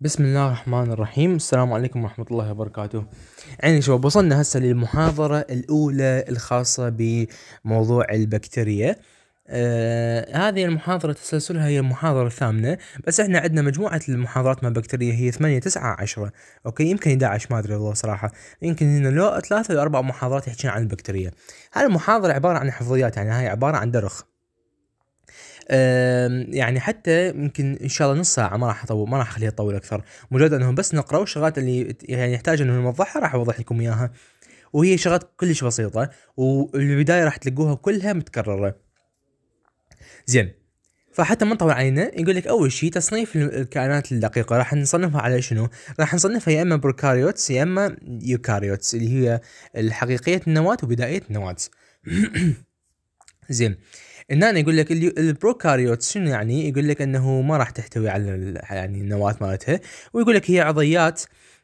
بسم الله الرحمن الرحيم السلام عليكم ورحمة الله وبركاته يعني شباب وصلنا هسه للمحاضرة الأولى الخاصة بموضوع البكتيريا آه هذه المحاضرة تسلسلها هي المحاضرة الثامنة بس احنا عندنا مجموعة المحاضرات مع بكتيريا هي ثمانية تسعة عشرة اوكي يمكن 11 ما ادري والله صراحة يمكن هنا لو ثلاثة او اربع محاضرات يحكين عن البكتيريا هاي المحاضرة عبارة عن حفظيات يعني هاي عبارة عن درخ يعني حتى يمكن ان شاء الله نص ساعه ما راح اطول ما راح اخليها تطول اكثر مجرد انهم بس نقرا الشغلات اللي يعني يحتاج انهم نوضحها راح اوضح لكم اياها وهي شغلات كلش بسيطه والبدايه راح تلقوها كلها متكرره زين فحتى ما نطول علينا يقول لك اول شيء تصنيف الكائنات الدقيقه راح نصنفها على شنو؟ راح نصنفها يا اما بروكاريوتس يا اما يوكاريوتس اللي هي حقيقيه النواه وبدائيه النواه. زين ان انا يقول لك البروكاريوت شنو يعني؟ يقول لك انه ما راح تحتوي على يعني النواه مالتها ويقول لك هي عضيات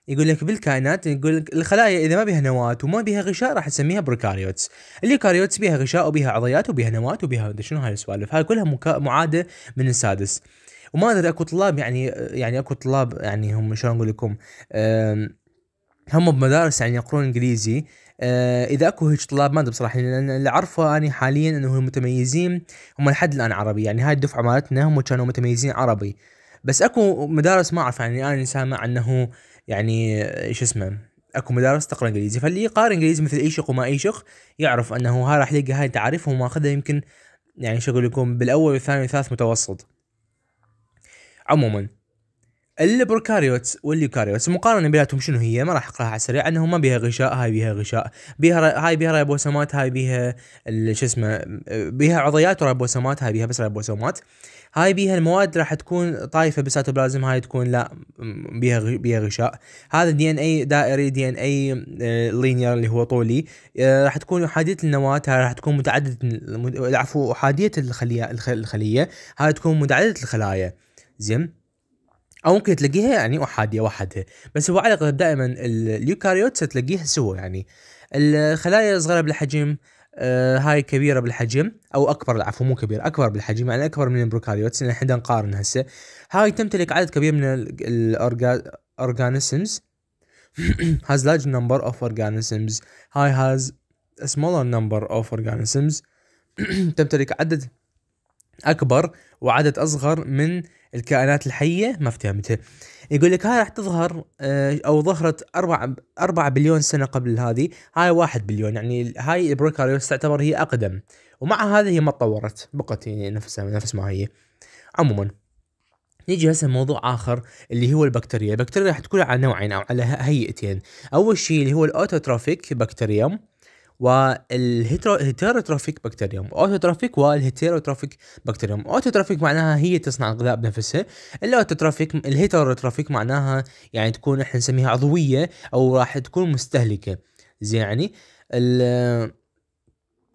يقول لك بالكائنات يقول لك الخلايا اذا ما بها نواه وما بها غشاء راح نسميها بروكاريوتس اليوكاريوتس بها غشاء وبها عضيات وبها نواه وبها شنو هاي السوالف هاي كلها مكا... معاده من السادس وما ادري اكو طلاب يعني يعني اكو طلاب يعني هم شلون اقول لكم هم بمدارس يعني يقرون انجليزي آه اذا اكو هيج طلاب ما ادري بصراحه لان اللي اعرفه اني حاليا انه هم متميزين هم لحد الان عربي يعني هاي الدفعه مالتنا هم كانوا متميزين عربي بس اكو مدارس ما اعرف يعني انا سامع انه يعني ايش اسمه اكو مدارس تقرا انجليزي فاللي يقارن انجليزي مثل اي شق وما اي شق يعرف انه ها راح يلقى هاي التعريف وماخذها يمكن يعني شو اقول لكم بالاول والثاني والثالث متوسط عموما البروكاريوتس واليوكاريوتس المقارنه بيناتهم شنو هي؟ ما راح اقراها على السريع انه ما بيها غشاء هاي بيها غشاء، بيها هاي بيها ريبوسومات هاي بيها شو اسمه بيها عضيات وريبوسومات هاي بيها بس ريبوسومات. هاي بيها المواد راح تكون طايفه بالسيتوبلازم هاي تكون لا بيها بيها غشاء هذا دي ان اي دائري دي ان اي آه، لينير اللي هو طولي آه، راح تكون احاديه النواه هاي راح تكون متعدده العفو احاديه الخليه الخليه هاي تكون متعدده الخلايا زين او ممكن تلاقيها يعني احاديه وحدها بس هو على دائما اليوكاريوتس تلاقيها سوا يعني الخلايا صغيره بالحجم آه هاي كبيره بالحجم او اكبر عفوا مو كبير اكبر بالحجم يعني اكبر من البروكاريوتس اللي احنا نقارن هسه هاي تمتلك عدد كبير من الاورجانيزمز has large number of organisms هاي has a smaller number of organisms تمتلك عدد اكبر وعدد اصغر من الكائنات الحيه ما افتهمته يقول لك هاي راح تظهر آه، او ظهرت 4 4 بليون سنه قبل هذه هاي 1 بليون يعني هاي البروكاريوس تعتبر هي اقدم ومع هذا هي ما تطورت بقت نفسها نفس ما هي عموما نيجي هسه موضوع اخر اللي هو البكتيريا البكتيريا راح تكون على نوعين او على هيئتين اول شيء اللي هو الاوتوتروفيك بكتيريوم والهيتيروتروفيك بكتيريوم اوتوتروفيك والهيتيروتروفيك بكتيريوم اوتوتروفيك معناها هي تصنع الغذاء بنفسها الاوتوتروفيك الهيتيروتروفيك معناها يعني تكون احنا نسميها عضويه او راح تكون مستهلكه زين يعني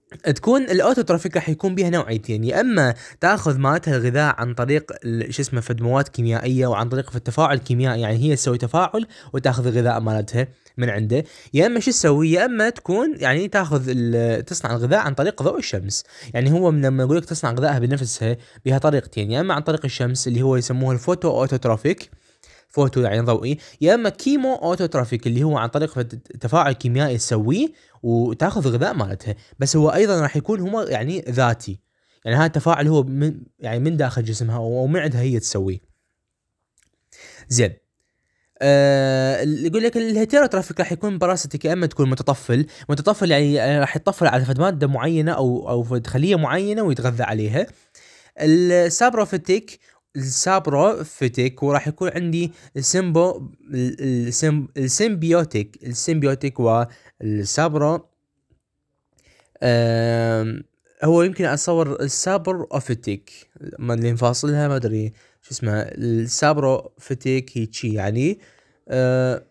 تكون الاوتو ترافيك راح يكون بها نوعيتين يا اما تاخذ مالتها الغذاء عن طريق شو اسمه فد مواد كيميائيه وعن طريق في التفاعل الكيميائي يعني هي تسوي تفاعل وتاخذ الغذاء مالتها من عنده يا اما شو تسوي يا اما تكون يعني تاخذ تصنع الغذاء عن طريق ضوء الشمس يعني هو لما يقول لك تصنع غذائها بنفسها بها طريقتين يا اما عن طريق الشمس اللي هو يسموه الفوتو اوتو ترافيك فوتو يعني ضوئي يا اما كيمو اوتو ترافيك اللي هو عن طريق تفاعل كيميائي تسويه وتاخذ غذاء مالتها بس هو ايضا راح يكون هو يعني ذاتي يعني هذا التفاعل هو من يعني من داخل جسمها او من عندها هي تسويه زين أه يقول لك الهيتيروترافيك راح يكون براستك يا اما تكون متطفل، متطفل يعني آه، راح يتطفل على فد ماده معينه او او فد خليه معينه ويتغذى عليها. السابروفيتيك السابرو فيتك وراح يكون عندي السيمبو السيمبيوتيك السيمبيوتيك والسابرو هو يمكن اتصور السابر اوفيتيك ما اللي مفاصلها ما ادري شو اسمها السابرو هي هيجي يعني أه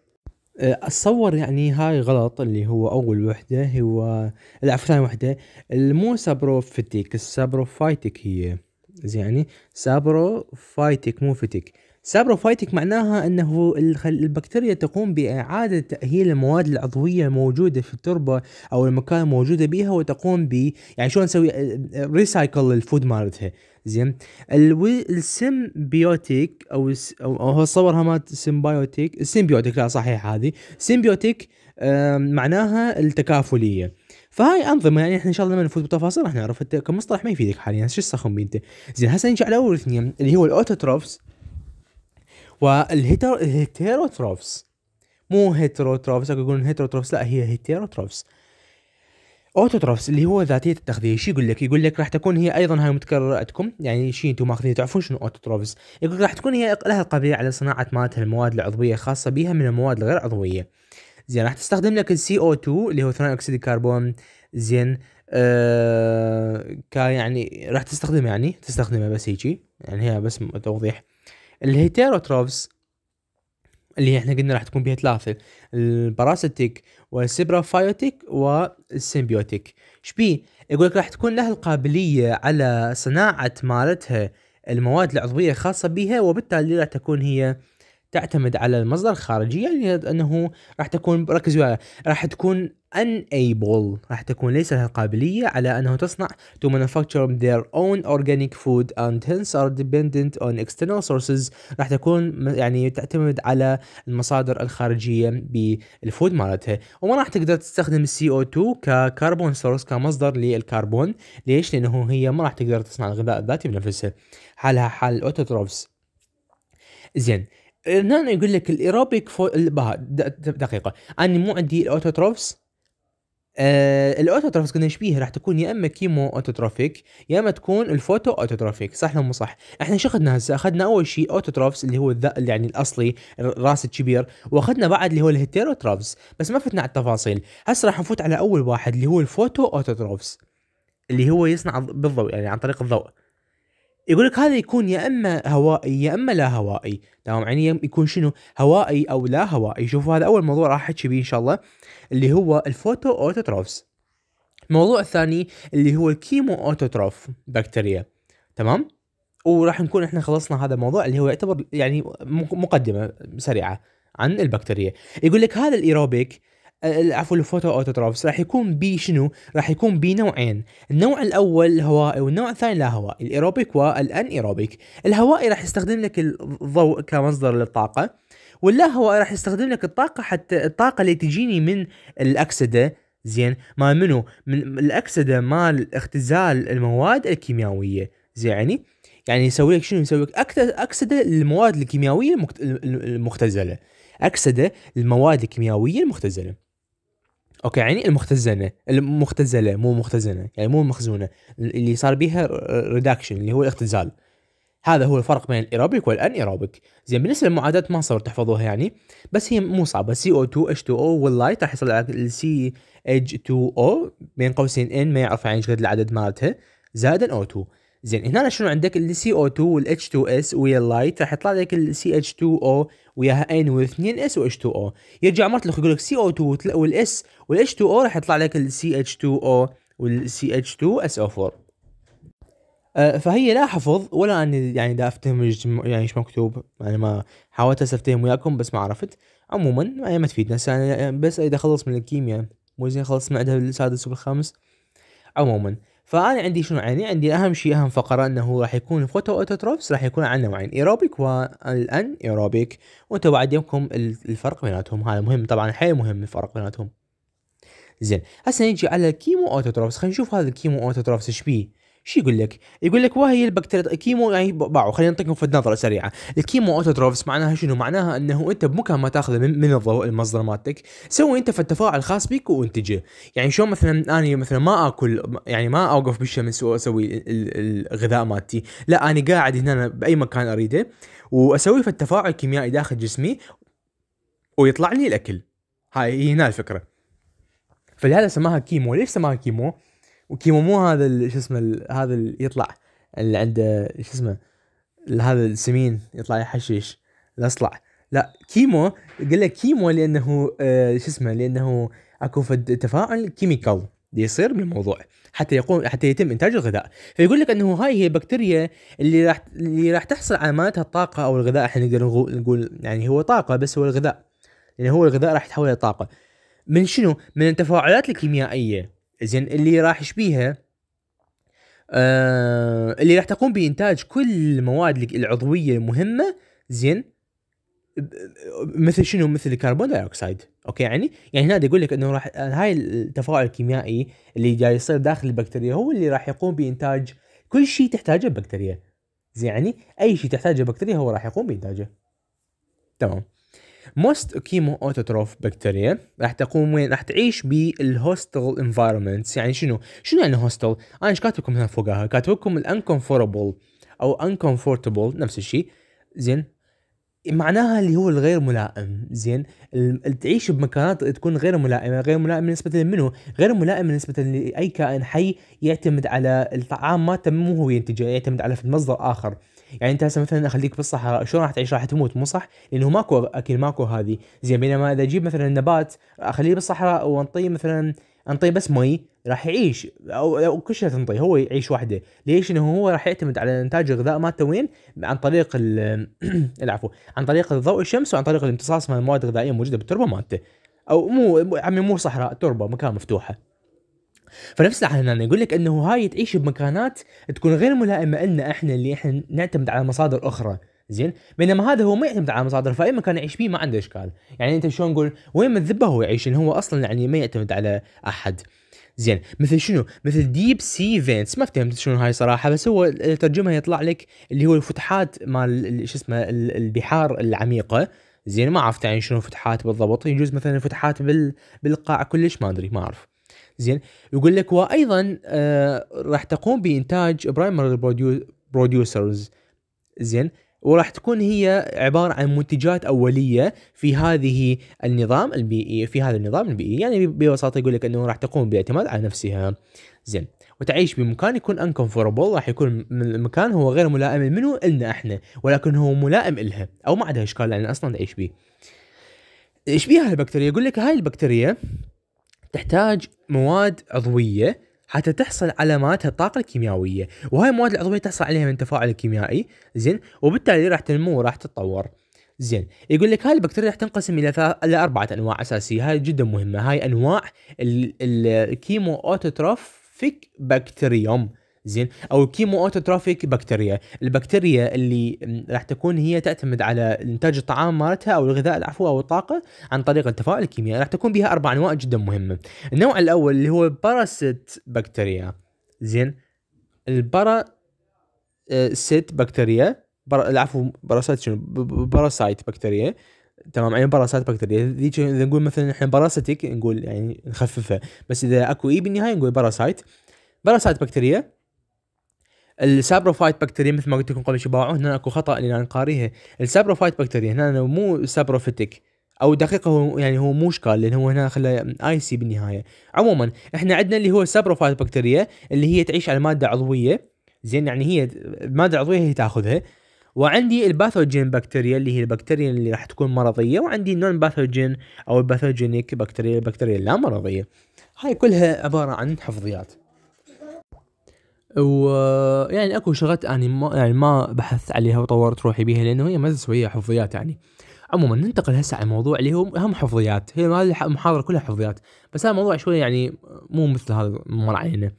اتصور يعني هاي غلط اللي هو اول وحده هو العفوا ثاني وحده المو سابرو فيتيك السابرو فايتك هي زين سابرو فايتك مو فتك سابرو فايتك معناها انه البكتيريا تقوم باعاده تاهيل المواد العضويه الموجوده في التربه او المكان الموجوده بها وتقوم ب يعني شلون نسوي ريسايكل آه، الفود مالتها زين السيمبيوتيك او او هو صورها مالت سيمبيوتيك السيمبيوتيك لا صحيح هذه سيمبيوتيك معناها التكافليه فهاي انظمه يعني احنا ان شاء الله لما نفوت بالتفاصيل راح نعرف انت كمصطلح ما يفيدك حاليا شو السخم بي انت زين هسه نجي على اول اثنين اللي هو الاوتوتروفس والهيتروتروفز مو هيتروتروفس اكو يقولون هيتروتروفس لا هي هيتروتروفز اوتوتروفس اللي هو ذاتيه التغذيه شو يقول لك يقول لك راح تكون هي ايضا هاي متكرره عندكم يعني شيء انتم ماخذين تعرفون شنو اوتوتروفس يقول راح تكون هي لها القابليه على صناعه مالتها المواد العضويه الخاصة بها من المواد الغير عضويه زين راح تستخدم لك السي او 2 اللي هو ثاني اكسيد الكربون زين آه كا يعني راح تستخدم يعني تستخدمه بس هيجي يعني هي بس توضيح الهيتيروتروفز اللي احنا قلنا راح تكون بها ثلاثه الباراسيتيك والسبرافايوتيك والسيمبيوتيك شبيه يقول لك راح تكون لها القابليه على صناعه مالتها المواد العضويه الخاصه بها وبالتالي راح تكون هي تعتمد على المصدر الخارجي يعني انه راح تكون ركزوا راح تكون unable راح تكون ليس لها القابلية على أنه تصنع to manufacture their own organic food and hence are dependent on external sources راح تكون يعني تعتمد على المصادر الخارجية بالفود مالتها وما راح تقدر تستخدم السي او 2 ككربون سورس كمصدر للكربون ليش؟ لأنه هي ما راح تقدر تصنع الغذاء الذاتي بنفسها حالها حال الأوتوتروفز زين هنا نعم، يقول لك الايروبيك فو... دقيقه انا مو عندي الاوتوتروفس آه الاوتوتروفس قلنا نشبيه راح تكون يا اما كيمو اوتوتروفيك يا اما تكون الفوتو اوتوتروفيك صح لو مو صح احنا شو اخذنا هسه اخذنا اول شيء اوتوتروفس اللي هو الذ... يعني الاصلي الراس الكبير واخذنا بعد اللي هو الهيتيروتروفس بس ما فتنا على التفاصيل هسه راح نفوت على اول واحد اللي هو الفوتو اوتوتروفس اللي هو يصنع بالضوء يعني عن طريق الضوء يقول لك هذا يكون يا اما هوائي يا اما لا هوائي تمام يعني يكون شنو هوائي او لا هوائي شوفوا هذا اول موضوع راح احكي بيه ان شاء الله اللي هو الفوتو اوتوتروفز الموضوع الثاني اللي هو الكيمو اوتوتروف بكتيريا تمام وراح نكون احنا خلصنا هذا الموضوع اللي هو يعتبر يعني مقدمه سريعه عن البكتيريا يقول لك هذا الايروبيك عفوا الفوتو اوتو راح يكون بي شنو؟ راح يكون بي نوعين، النوع الاول الهوائي والنوع الثاني لا هوائي، الايروبيك والان ايروبيك، الهوائي راح يستخدم لك الضوء كمصدر للطاقة، واللا هوائي راح يستخدم لك الطاقة حتى الطاقة اللي تجيني من الأكسدة زين مال منو؟ من الأكسدة مال اختزال المواد الكيميائية، زين يعني يعني يسوي لك شنو يسوي لك أكسدة للمواد الكيميائية المختزلة، أكسدة للمواد الكيميائية المختزلة. اوكي يعني المختزنه المختزله مو مختزنه يعني مو مخزونه اللي صار بيها ريدكشن اللي هو الاختزال هذا هو الفرق بين الايروبيك والان ايروبيك زين بالنسبه للمعادلات ما صار تحفظوها يعني بس هي مو صعبه CO2 H2O واللايت راح يحصل على ch 2 o بين قوسين N ما يعرف يعني ايش قد العدد مالتها زائد او O2 زين هنا شنو عندك ال co 2 وال h 2 s ويا اللايت راح يطلع لك ال ch 2 او وياها 2 s و h 2 o يرجع مرة يقول لك CO2 وال S وال h 2 o راح يطلع لك ال ch 2 o وال ch 2 so 4 فهي لا حفظ ولا اني يعني دا افتهم يعني ايش مكتوب يعني ما حاولت افتهم وياكم بس ما عرفت عموما يعني ما تفيدنا بس اذا خلص من الكيمياء مو زين خلص من عندها السادس والخامس عموما فانا عندي شنو عندي عندي اهم شيء اهم فقره انه راح يكون فوتو اوتوتروفس راح يكون عندنا نوعين ايروبيك والان ايروبيك وانتم بعد يومكم الفرق بيناتهم هذا مهم طبعا حيل مهم الفرق بيناتهم زين هسه نجي على الكيمو اوتوتروفس خلينا نشوف هذا الكيمو اوتوتروفس ايش بيه شو يقول لك؟ يقول لك وهي البكتيريا كيمو يعني باعوا خلينا نعطيكم في نظره سريعه، الكيمو اوتوتروفس معناها شنو؟ معناها انه انت بمكان ما تاخذه من, من الضوء المصدر مالتك، سوي انت في التفاعل الخاص بك وانتجه، يعني شلون مثلا اني مثلا ما اكل يعني ما اوقف بالشمس واسوي الغذاء مالتي، لا اني قاعد هنا باي مكان اريده واسوي في التفاعل الكيميائي داخل جسمي ويطلع لي الاكل. هاي هنا الفكره. فلهذا سماها كيمو، ليش سماها كيمو؟ مو هذا شو اسمه هذا اللي يطلع اللي عنده شو اسمه هذا السمين يطلع يحشيش الاصلع لا كيمو قال لك كيمو لانه آه، شو اسمه لانه اكو فد تفاعل كيميكال يصير بالموضوع حتى يقوم حتى يتم انتاج الغذاء فيقول لك انه هاي هي البكتيريا اللي راح اللي راح تحصل على مالتها الطاقه او الغذاء احنا نقدر نقول يعني هو طاقه بس هو الغذاء يعني هو الغذاء راح يتحول الى طاقه من شنو من التفاعلات الكيميائيه زين اللي راح يشبيها آه اللي راح تقوم بانتاج كل المواد العضويه المهمه زين مثل شنو مثل الكربون دايوكسيد اوكي يعني يعني هنا يقول لك انه راح هاي التفاعل الكيميائي اللي جاي يصير داخل البكتيريا هو اللي راح يقوم بانتاج كل شيء تحتاجه البكتيريا زين يعني اي شيء تحتاجه البكتيريا هو راح يقوم بانتاجه تمام موست كيمو اوتوتروف بكتيريا راح تقوم وين راح تعيش بالهوستل انفايرمنت يعني شنو شنو يعني هوستل انا ايش كاتب لكم هنا فوقها كاتب لكم الانكمفورتبل او انكمفورتبل نفس الشيء زين معناها اللي هو الغير ملائم زين تعيش بمكانات تكون غير ملائمه غير ملائمه بالنسبه لمنو غير ملائم بالنسبه لاي كائن حي يعتمد على الطعام ما مو هو ينتجه يعتمد على مصدر اخر يعني انت هسه مثلا اخليك بالصحراء شلون راح تعيش راح تموت مو صح؟ لانه ماكو اكل ماكو هذه زين بينما اذا اجيب مثلا نبات اخليه بالصحراء وانطيه مثلا انطيه بس مي راح يعيش او, كل شيء تنطيه هو يعيش وحده ليش انه هو راح يعتمد على انتاج الغذاء مالته وين عن طريق العفو عن طريق ضوء الشمس وعن طريق الامتصاص من المواد الغذائيه الموجوده بالتربه مالته او مو عمي مو صحراء تربه مكان مفتوحه فنفس هنا يقول لك انه هاي تعيش بمكانات تكون غير ملائمه لنا احنا اللي احنا نعتمد على مصادر اخرى زين بينما هذا هو ما يعتمد على مصادر فاي مكان يعيش فيه ما عنده اشكال يعني انت شلون نقول وين من الذبه هو يعيش هو اصلا يعني ما يعتمد على احد زين مثل شنو مثل ديب سي فينتس ما فهمت شنو هاي صراحه بس هو ترجمها يطلع لك اللي هو الفتحات مال شو اسمه البحار العميقه زين ما عرفت يعني شنو فتحات بالضبط يجوز مثلا فتحات بال بالقاع كلش ما ادري ما اعرف زين يقول لك وايضا آه راح تقوم بانتاج برايمري بروديوسرز زين وراح تكون هي عبارة عن منتجات أولية في هذه النظام البيئي e، في هذا النظام البيئي e. يعني ببساطة يقول لك أنه راح تقوم بالاعتماد على نفسها زين وتعيش بمكان يكون انكمفوربل راح يكون المكان هو غير ملائم منه إلنا إحنا ولكن هو ملائم إلها أو ما عندها إشكال لأن أصلا تعيش به إيش بيها البكتيريا يقول لك هاي البكتيريا تحتاج مواد عضويه حتى تحصل على مالتها الطاقه الكيميائيه وهاي المواد العضويه تحصل عليها من التفاعل الكيميائي زين وبالتالي راح تنمو وراح تتطور زين يقول لك هاي البكتيريا راح تنقسم الى ثلاث الى اربعه انواع اساسيه هاي جدا مهمه هاي انواع الكيمو اوتوتروفيك بكتيريوم زين او الكيمو اوتوتروفيك بكتيريا البكتيريا اللي راح تكون هي تعتمد على انتاج الطعام مالتها او الغذاء العفو او الطاقه عن طريق التفاعل الكيميائي راح تكون بها اربع انواع جدا مهمه النوع الاول اللي هو باراسيت بكتيريا زين البرا سيت بكتيريا بر... العفو باراسيت شنو باراسايت بكتيريا تمام يعني باراسيت بكتيريا ذيك اذا نقول مثلا احنا باراسيتيك نقول يعني نخففها بس اذا اكو اي بالنهايه نقول باراسايت باراسايت بكتيريا السابروفايت بكتيريا مثل ما قلت لكم قبل شباب هنا اكو خطا اللي انا قاريها السابروفايت بكتيريا هنا مو سابروفيتك او دقيقة هو يعني هو مو اشكال لان هو هنا خلى اي سي بالنهاية عموما احنا عندنا اللي هو السابروفايت بكتيريا اللي هي تعيش على مادة عضوية زين يعني هي مادة عضوية هي تاخذها وعندي الباثوجين بكتيريا اللي هي البكتيريا اللي راح تكون مرضيه وعندي النون باثوجين او الباثوجينيك بكتيريا البكتيريا اللا مرضيه هاي كلها عباره عن حفظيات ويعني اكو شغلات اني يعني ما يعني ما بحثت عليها وطورت روحي بيها لانه هي ما تسوي حفظيات يعني عموما ننتقل هسه على الموضوع اللي هو اهم حفظيات هي هذه المحاضره كلها حفظيات بس هذا الموضوع شوي يعني مو مثل هذا مر علينا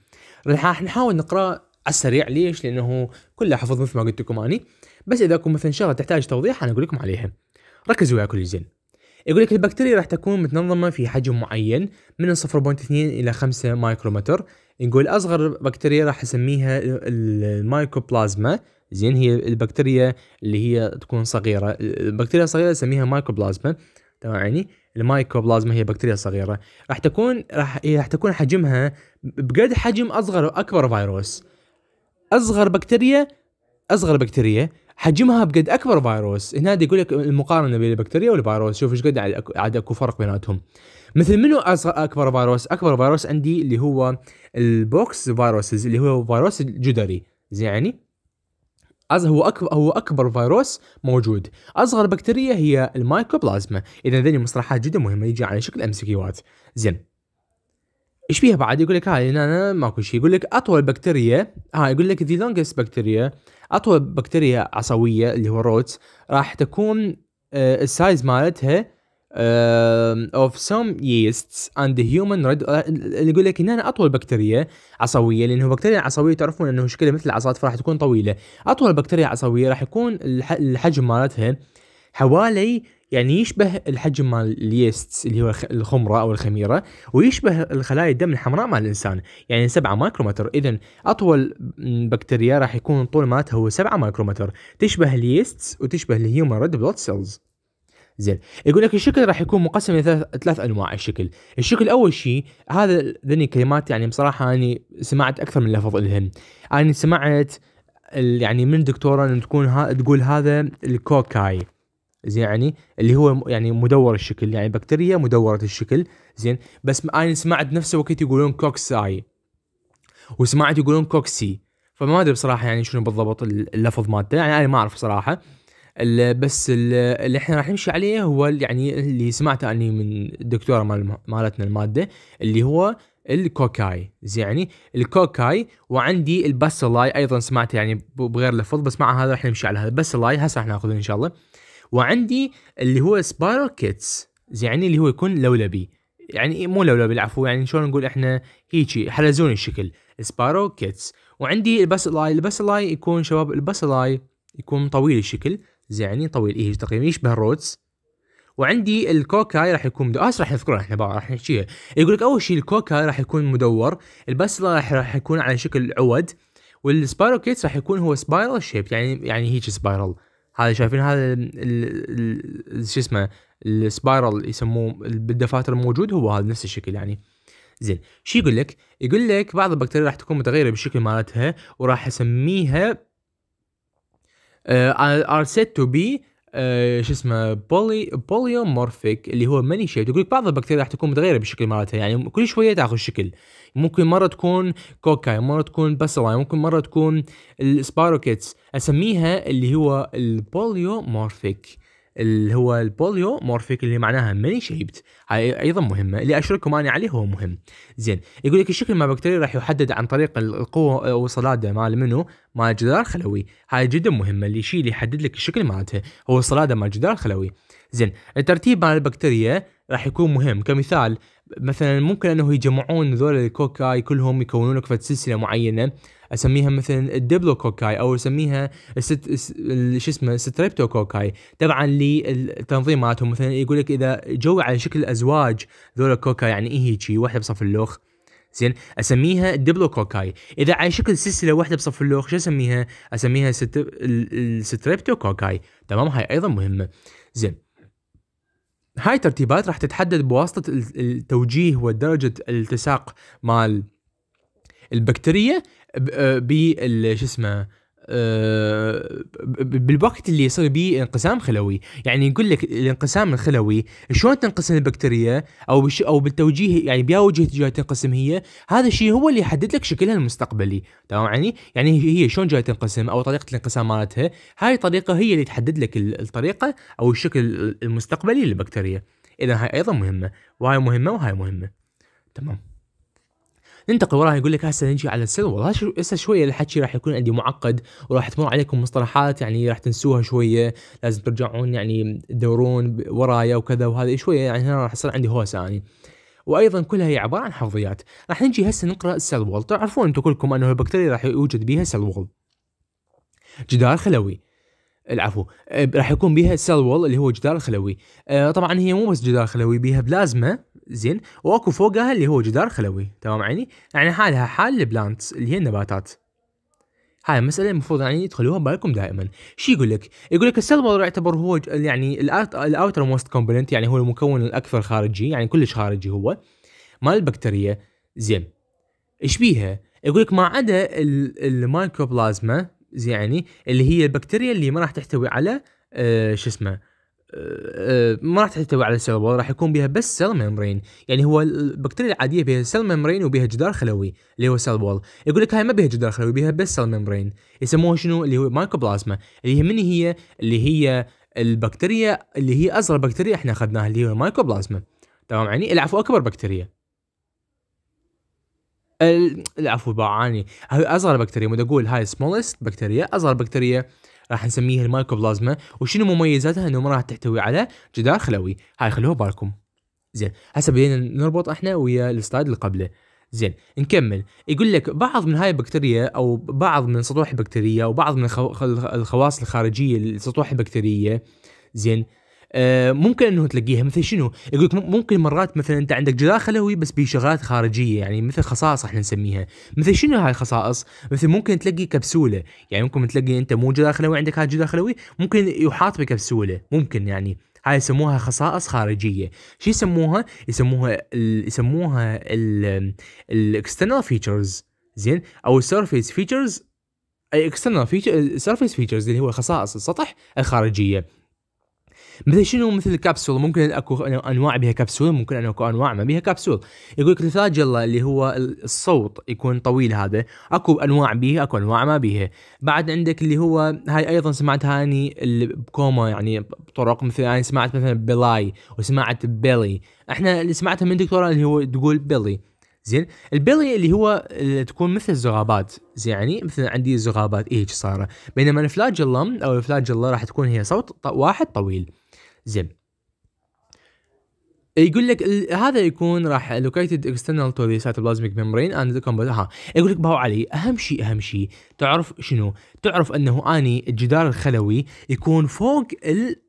راح نحاول نقرا على السريع ليش لانه كله حفظ مثل ما قلت لكم اني بس اذا اكو مثلا شغله تحتاج توضيح انا اقول لكم عليها ركزوا يا كل زين يقول لك البكتيريا راح تكون متنظمه في حجم معين من 0.2 الى 5 مايكرومتر نقول اصغر بكتيريا راح نسميها المايكوبلازما زين هي البكتيريا اللي هي تكون صغيره البكتيريا الصغيره نسميها مايكوبلازما تمام يعني المايكوبلازما هي بكتيريا صغيره راح تكون راح راح تكون حجمها بقد حجم اصغر واكبر فيروس اصغر بكتيريا اصغر بكتيريا حجمها بقد اكبر فيروس هنا يقول لك المقارنه بين البكتيريا والفيروس شوف ايش قد عاد اكو فرق بيناتهم مثل منو اصغر اكبر فيروس؟ اكبر فيروس عندي اللي هو البوكس فيروسز اللي هو فيروس الجدري زين يعني هو اكبر هو اكبر فيروس موجود اصغر بكتيريا هي المايكوبلازما اذا ذني مصطلحات جدا مهمه يجي على شكل امسكيوات زين ايش فيها بعد يقول لك هاي هنا ماكو شيء يقول لك اطول بكتيريا ها يقول لك ذي لونجست بكتيريا اطول بكتيريا عصويه اللي هو روت راح تكون آه، السايز مالتها of some yeasts and the human red آه، اللي يقول لك ان انا اطول بكتيريا عصويه لانه بكتيريا العصويه تعرفون انه شكلها مثل العصات فراح تكون طويله اطول بكتيريا عصويه راح يكون الحجم مالتها حوالي يعني يشبه الحجم مال اليست اللي هو الخمره او الخميره ويشبه الخلايا الدم الحمراء مال الانسان يعني 7 مايكرومتر اذا اطول بكتيريا راح يكون طول مالتها هو 7 مايكرومتر تشبه اليست وتشبه الهيومن ريد بلود سيلز زين يقول لك الشكل راح يكون مقسم الى ثلاث انواع الشكل الشكل اول شيء هذا ذني كلمات يعني بصراحه اني سمعت اكثر من لفظ الهم انا سمعت يعني من دكتوره ان تكون ها تقول هذا الكوكاي زين يعني اللي هو يعني مدور الشكل يعني بكتيريا مدوره الشكل زين بس انا سمعت نفس الوقت يقولون كوكساي وسمعت يقولون كوكسي فما ادري بصراحه يعني شنو بالضبط اللفظ مالته يعني انا ما اعرف صراحه بس اللي احنا راح نمشي عليه هو يعني اللي سمعته اني من الدكتوره مالتنا الماده اللي هو الكوكاي زي يعني الكوكاي وعندي الباسلاي ايضا سمعته يعني بغير لفظ بس مع هذا راح نمشي على هذا الباسلاي هسه راح ناخذه ان شاء الله وعندي اللي هو سبايرو كيتس زي يعني اللي هو يكون لولبي يعني مو لولبي العفو يعني شلون نقول احنا هيجي حلزوني الشكل سبارو كيتس وعندي الباسلاي الباسلاي يكون شباب الباسلاي يكون طويل الشكل زين يعني طويل ايج تقريبا يشبه الرودز وعندي الكوكاي راح يكون مدور آه، راح نذكره احنا بقى راح نحكيها يقول لك اول شيء الكوكاي راح يكون مدور البسله راح راح يكون على شكل عود والسبايروكيتس راح يكون هو سبايرال شيب يعني يعني هيك سبايرال هذا شايفين هذا شو اسمه السبايرال يسموه بالدفاتر الموجود هو هذا نفس الشكل يعني زين شو يقول لك؟ يقول لك بعض البكتيريا راح تكون متغيره بالشكل مالتها وراح اسميها ار سيت تو بي شو اسمه بولي بوليومورفيك اللي هو ماني شيء تقول بعض البكتيريا راح تكون متغيره بالشكل مالتها يعني كل شويه تاخذ شكل ممكن مره تكون كوكاي مره تكون بسلاي ممكن مره تكون السباروكيتس اسميها اللي هو البوليومورفيك اللي هو البوليو مورفيك اللي معناها ماني شيبت هاي ايضا مهمه اللي اشرككم انا عليه هو مهم زين يقول لك الشكل مال بكتيريا راح يحدد عن طريق القوه والصلاده مال منو مال الجدار الخلوي هاي جدا مهمه اللي شيء اللي يحدد لك الشكل مالتها هو الصلاده مال الجدار الخلوي زين الترتيب مال البكتيريا راح يكون مهم كمثال مثلا ممكن انه يجمعون ذول الكوكاي كلهم يكونون لك سلسله معينه اسميها مثلا الدبلو كوكاي او اسميها الست... شو اسمه ستريبتو كوكاي طبعا للتنظيم مثلا يقول لك اذا جو على شكل ازواج ذول الكوكاي يعني إيه هيجي واحده بصف اللوخ زين اسميها الدبلو كوكاي اذا على شكل سلسله واحده بصف اللوخ شو اسميها اسميها ست... الستريبتو كوكاي تمام هاي ايضا مهمه زين هاي الترتيبات راح تتحدد بواسطة التوجيه ودرجة الالتصاق مال البكتيريا ب آه، اسمه آه، بالوقت اللي يصير به انقسام خلوي يعني يقول لك الانقسام الخلوي شلون تنقسم البكتيريا او او بالتوجيه يعني بيا وجه جاي تنقسم هي هذا الشيء هو اللي يحدد لك شكلها المستقبلي تمام يعني يعني هي شلون جاي تنقسم او طريقه الانقسام مالتها هاي الطريقه هي اللي تحدد لك الطريقه او الشكل المستقبلي للبكتيريا اذا هاي ايضا مهمه وهاي مهمه وهاي مهمه تمام ننتقل وراها يقول لك هسه نجي على السيلف والله هسه شويه الحكي راح يكون عندي معقد وراح تمر عليكم مصطلحات يعني راح تنسوها شويه لازم ترجعون يعني تدورون ورايا وكذا وهذا شويه يعني هنا راح يصير عندي هوسه يعني وايضا كلها هي عباره عن حفظيات راح نجي هسه نقرا السيل وول تعرفون انتم كلكم انه البكتيريا راح يوجد بها سيل وول جدار خلوي العفو راح يكون بها سيل وول اللي هو جدار خلوي أه، طبعا هي مو بس جدار خلوي بها بلازما زين واكو فوقها اللي هو جدار خلوي تمام عيني يعني حالها يعني حال البلانتس اللي هي النباتات هاي المسألة المفروض يعني تخلوها ببالكم دائما، شو يقول لك؟ يقول لك السيل يعتبر هو يعني الاوتر موست كومبوننت يعني هو المكون الاكثر خارجي يعني كلش خارجي هو مال البكتيريا زين ايش بيها؟ يقول لك ما عدا المايكوبلازما زين يعني اللي هي البكتيريا اللي ما راح تحتوي على آه، شو اسمه ما راح تحتوي على سيل وول راح يكون بها بس سيل ميمبرين يعني هو البكتيريا العاديه بها سيل ميمبرين وبها جدار خلوي اللي هو سيل وول يقول لك هاي ما بها جدار خلوي بها بس سيل ميمبرين يسموها شنو اللي هو مايكوبلازما اللي هي من هي اللي هي البكتيريا اللي هي اصغر بكتيريا احنا اخذناها اللي هو المايكوبلازما تمام يعني العفو اكبر بكتيريا العفو بعاني هاي اصغر بكتيريا مو اقول هاي سمولست بكتيريا اصغر بكتيريا راح نسميها المايكوبلازما وشنو مميزاتها انه ما راح تحتوي على جدار خلوي هاي خلوها بالكم زين هسه بدينا نربط احنا ويا الاستاد اللي قبله زين نكمل يقول لك بعض من هاي البكتيريا او بعض من سطوح البكتيريا وبعض من الخواص الخارجيه للسطوح البكتيريه زين آه، ممكن انه تلاقيها مثل شنو؟ يقول لك ممكن مرات مثلا انت عندك جدار خلوي بس به شغلات خارجيه يعني مثل خصائص احنا نسميها، مثل شنو هاي الخصائص؟ مثل ممكن تلاقي كبسوله، يعني ممكن تلاقي انت مو جدار خلوي عندك هاي جدار خلوي، ممكن يحاط بكبسوله، ممكن يعني هاي يسموها خصائص خارجيه، شو يسموها؟ يسموها الـ يسموها الاكسترنال فيتشرز زين او السيرفيس فيتشرز اي اكسترنال فيتشر سيرفيس فيتشرز اللي هو خصائص السطح الخارجيه مثل شنو مثل الكبسول ممكن اكو انواع بها كبسول ممكن أن اكو انواع ما بها كبسول يقول لك الفلاجيلا اللي هو الصوت يكون طويل هذا اكو انواع بها اكو انواع ما بها بعد عندك اللي هو هاي ايضا سمعتها اني بكوما يعني بطرق مثل انا سمعت مثلا بلاي وسمعت بيلي احنا اللي سمعتها من دكتورة اللي هو تقول بيلي زين البيلي اللي هو اللي تكون مثل الزغابات زين يعني مثلا عندي زغابات هيك صايره بينما الفلاجيلا او الفلاجيلا راح تكون هي صوت واحد طويل زين يقول لك هذا يكون راح لوكيتد اكسترنال تو ذا سيتوبلازميك ميمبرين اند ذا ها يقول لك باو علي اهم شيء اهم شيء تعرف شنو؟ تعرف انه اني الجدار الخلوي يكون فوق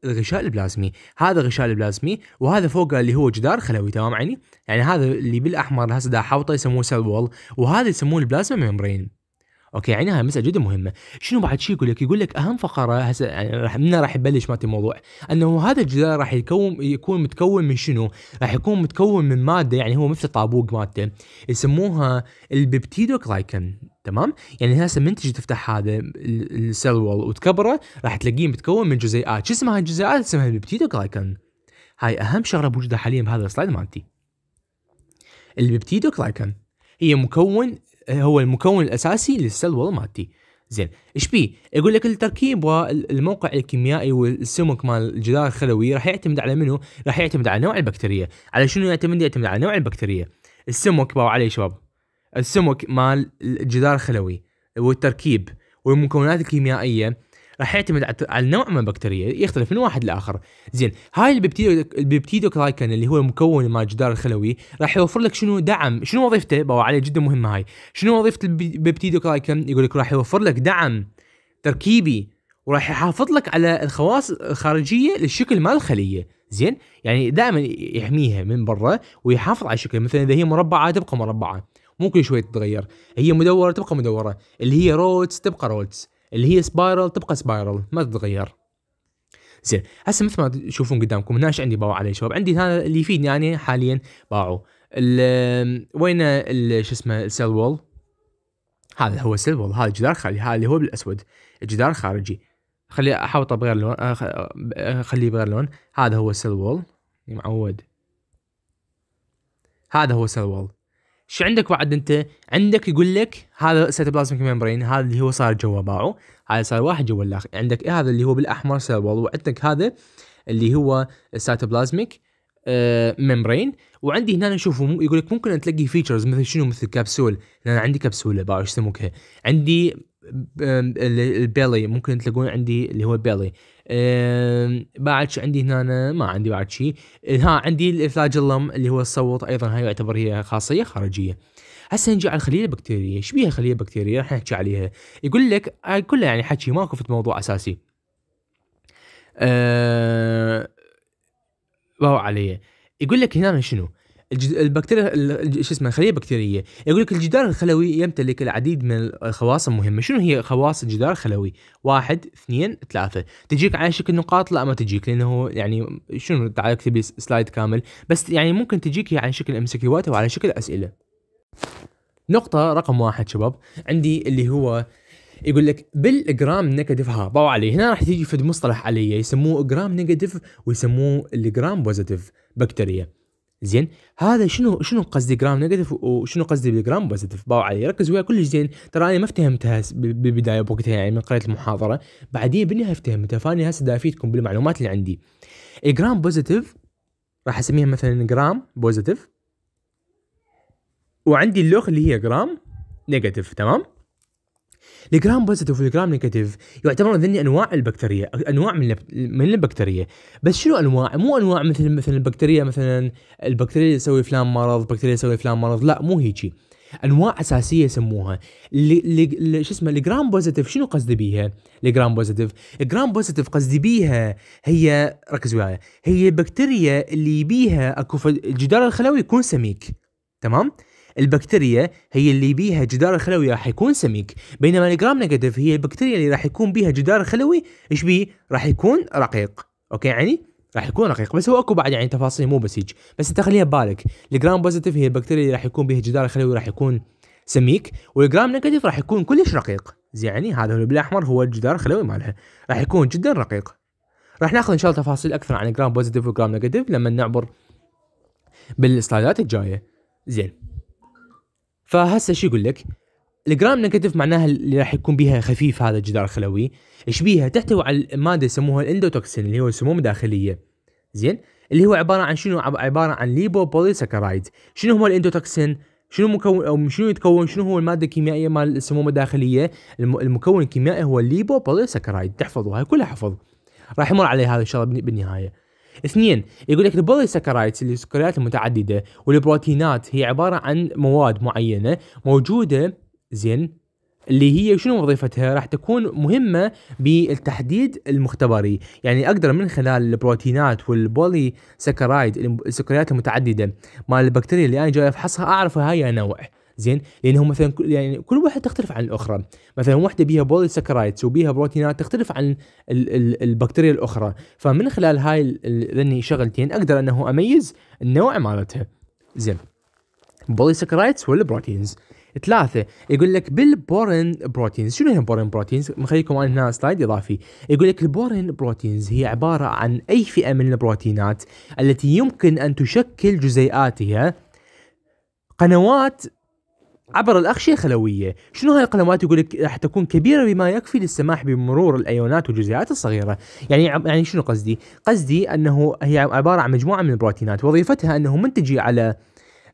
الغشاء البلازمي، هذا غشاء البلازمي وهذا فوقه اللي هو جدار خلوي تمام عيني؟ يعني هذا اللي بالاحمر هسه دا حوطه يسموه سيل وول وهذا يسموه البلازما ميمبرين. اوكي عينها يعني مساله جدا مهمه شنو بعد شيء يقول لك يقول لك اهم فقره هسه يعني راح منها راح يبلش مالتي الموضوع انه هذا الجدار راح يكون يكون متكون من شنو راح يكون متكون من ماده يعني هو مثل طابوق مالته يسموها كلايكن تمام يعني هسه من تجي تفتح هذا السيل وول وتكبره راح تلاقيه متكون من جزيئات شو اسمها الجزيئات اسمها كلايكن هاي اهم شغله موجوده حاليا بهذا السلايد مالتي كلايكن هي مكون هو المكون الاساسي للسل والماتي مالتي زين ايش بيه؟ يقول لك التركيب والموقع الكيميائي والسمك مال الجدار الخلوي راح يعتمد على منو؟ راح يعتمد على نوع البكتيريا، على شنو يعتمد؟ يعتمد على نوع البكتيريا. السمك باو عليه شباب. السمك مال الجدار الخلوي والتركيب والمكونات الكيميائيه راح يعتمد على نوع من البكتيريا يختلف من واحد لاخر زين هاي البيبتيدو البيبتيدوكلايكان اللي هو المكون مال الجدار الخلوي راح يوفر لك شنو دعم شنو وظيفته بو عليه جدا مهمه هاي شنو وظيفه البيبتيدوكلايكان يقول لك راح يوفر لك دعم تركيبي وراح يحافظ لك على الخواص الخارجيه للشكل مال الخليه زين يعني دائما يحميها من برا ويحافظ على شكلها مثلا اذا هي مربعه تبقى مربعه مو كل شوي تتغير هي مدوره تبقى مدوره اللي هي روتس تبقى روتس اللي هي سبايرال تبقى سبايرال ما تتغير زين هسه مثل ما تشوفون قدامكم هنا ايش عندي باوع عليه شباب عندي هذا اللي يفيدني يعني حاليا باو وين شو اسمه السيل وول هذا هو السيل وول هذا جدار الخارجي هذا اللي هو بالاسود جدار خارجي خليه احوطه بغير لون اخليه بغير لون هذا هو السيل وول معود هذا هو السيل وول شو عندك بعد انت عندك يقول لك هذا سيتوبلازميك ميمبرين هذا اللي هو صار جوا باعه هذا صار واحد جوا الاخر عندك إيه هذا اللي هو بالاحمر صار وول وعندك هذا اللي هو السيتوبلازميك آه، ميمبرين وعندي هنا نشوف يقول لك ممكن تلاقي فيتشرز مثل شنو مثل كبسول لان عندي كبسوله باعه ايش يسموكها عندي البيلي ممكن تلقون عندي اللي هو بيلي بعد عندي هنا ما عندي بعد شيء ها عندي الفلاجلم اللي هو الصوت ايضا هاي يعتبر هي خاصيه خارجيه هسه نجي على الخليه البكتيريه ايش بيها الخليه البكتيريه راح نحكي عليها يقول لك آه، كلها يعني حكي ماكو في موضوع اساسي أه... علي يقول لك هنا شنو الجد... البكتيريا شو اسمه الخليه البكتيريه يقول لك الجدار الخلوي يمتلك العديد من الخواص المهمه شنو هي خواص الجدار الخلوي واحد اثنين ثلاثه تجيك على شكل نقاط لا ما تجيك لانه يعني شنو تعال اكتب سلايد كامل بس يعني ممكن تجيك هي على شكل ام او على شكل اسئله نقطة رقم واحد شباب عندي اللي هو يقول لك بالجرام نيجاتيف ها باو عليه هنا راح تيجي في مصطلح علي يسموه جرام نيجاتيف ويسموه الجرام بوزيتيف بكتيريا زين هذا شنو شنو قصدي جرام نيجاتيف وشنو قصدي بالجرام بوزيتيف باو علي ركز وياه كلش زين ترى انا ما افتهمتها بالبدايه بوقتها يعني من قريت المحاضره بعدين بالنهايه افتهمتها فاني هسه افيدكم بالمعلومات اللي عندي جرام بوزيتيف راح اسميها مثلا جرام بوزيتيف وعندي اللوخ اللي هي جرام نيجاتيف تمام الجرام بوزيتيف والجرام نيجاتيف يعتبرون ذني انواع البكتيريا انواع من من البكتيريا بس شنو انواع مو انواع مثل مثل البكتيريا مثلا البكتيريا تسوي فلان مرض بكتيريا تسوي فلان مرض لا مو هيجي انواع اساسيه يسموها اللي شو اسمه الجرام بوزيتيف شنو قصدي بيها؟ الجرام بوزيتيف، الجرام بوزيتيف قصدي بيها هي ركز وياي هي البكتيريا اللي بيها اكو الجدار الخلوي يكون سميك تمام؟ البكتيريا هي اللي بيها جدار خلوي راح يكون سميك بينما الجرام نيجاتيف هي البكتيريا اللي راح يكون بيها جدار خلوي ايش بيه راح يكون رقيق اوكي يعني راح يكون رقيق بس هو اكو بعد يعني تفاصيل مو بس هيك بس انت خليها ببالك الجرام بوزيتيف هي البكتيريا اللي راح يكون بيها جدار خلوي راح يكون سميك والجرام نيجاتيف راح يكون كلش رقيق زي يعني هذا هو بالاحمر هو الجدار الخلوي مالها راح يكون جدا رقيق راح ناخذ ان شاء الله تفاصيل اكثر عن الجرام بوزيتيف والجرام نيجاتيف لما نعبر بالسلايدات الجايه زين فهسه شو يقول لك الجرام نيجاتيف معناها اللي راح يكون بها خفيف هذا الجدار الخلوي ايش بيها تحتوي على ماده يسموها الاندوتوكسين اللي هو سموم داخليه زين اللي هو عباره عن شنو عباره عن ليبو بوليساكرايد شنو هو الاندوتوكسين شنو مكون او شنو يتكون شنو هو الماده الكيميائيه مال السموم الداخليه المكون الكيميائي هو الليبو بوليساكرايد تحفظوها كلها حفظ راح يمر علي هذا ان شاء الله بالنهايه اثنين يقول لك البولي سكرايتس اللي السكريات المتعدده والبروتينات هي عباره عن مواد معينه موجوده زين اللي هي شنو وظيفتها راح تكون مهمة بالتحديد المختبري يعني أقدر من خلال البروتينات والبولي سكرايد السكريات المتعددة مال البكتيريا اللي أنا جاي أفحصها أعرف هاي نوع زين لانهم مثلا يعني كل واحد تختلف عن الاخرى مثلا واحده بيها بولي سكرايتس وبيها بروتينات تختلف عن الـ الـ البكتيريا الاخرى فمن خلال هاي ذني شغلتين اقدر انه اميز النوع مالتها زين بولي سكرايتس ولا بروتينز ثلاثة يقول لك بالبورين بروتينز شنو هي البورين بروتينز مخليكم انا هنا سلايد اضافي يقول لك البورين بروتينز هي عبارة عن اي فئة من البروتينات التي يمكن ان تشكل جزيئاتها قنوات عبر الأغشية الخلوية شنو هاي القنوات يقول لك راح تكون كبيرة بما يكفي للسماح بمرور الأيونات والجزيئات الصغيرة يعني يعني شنو قصدي قصدي أنه هي عبارة عن مجموعة من البروتينات وظيفتها أنه من تجي على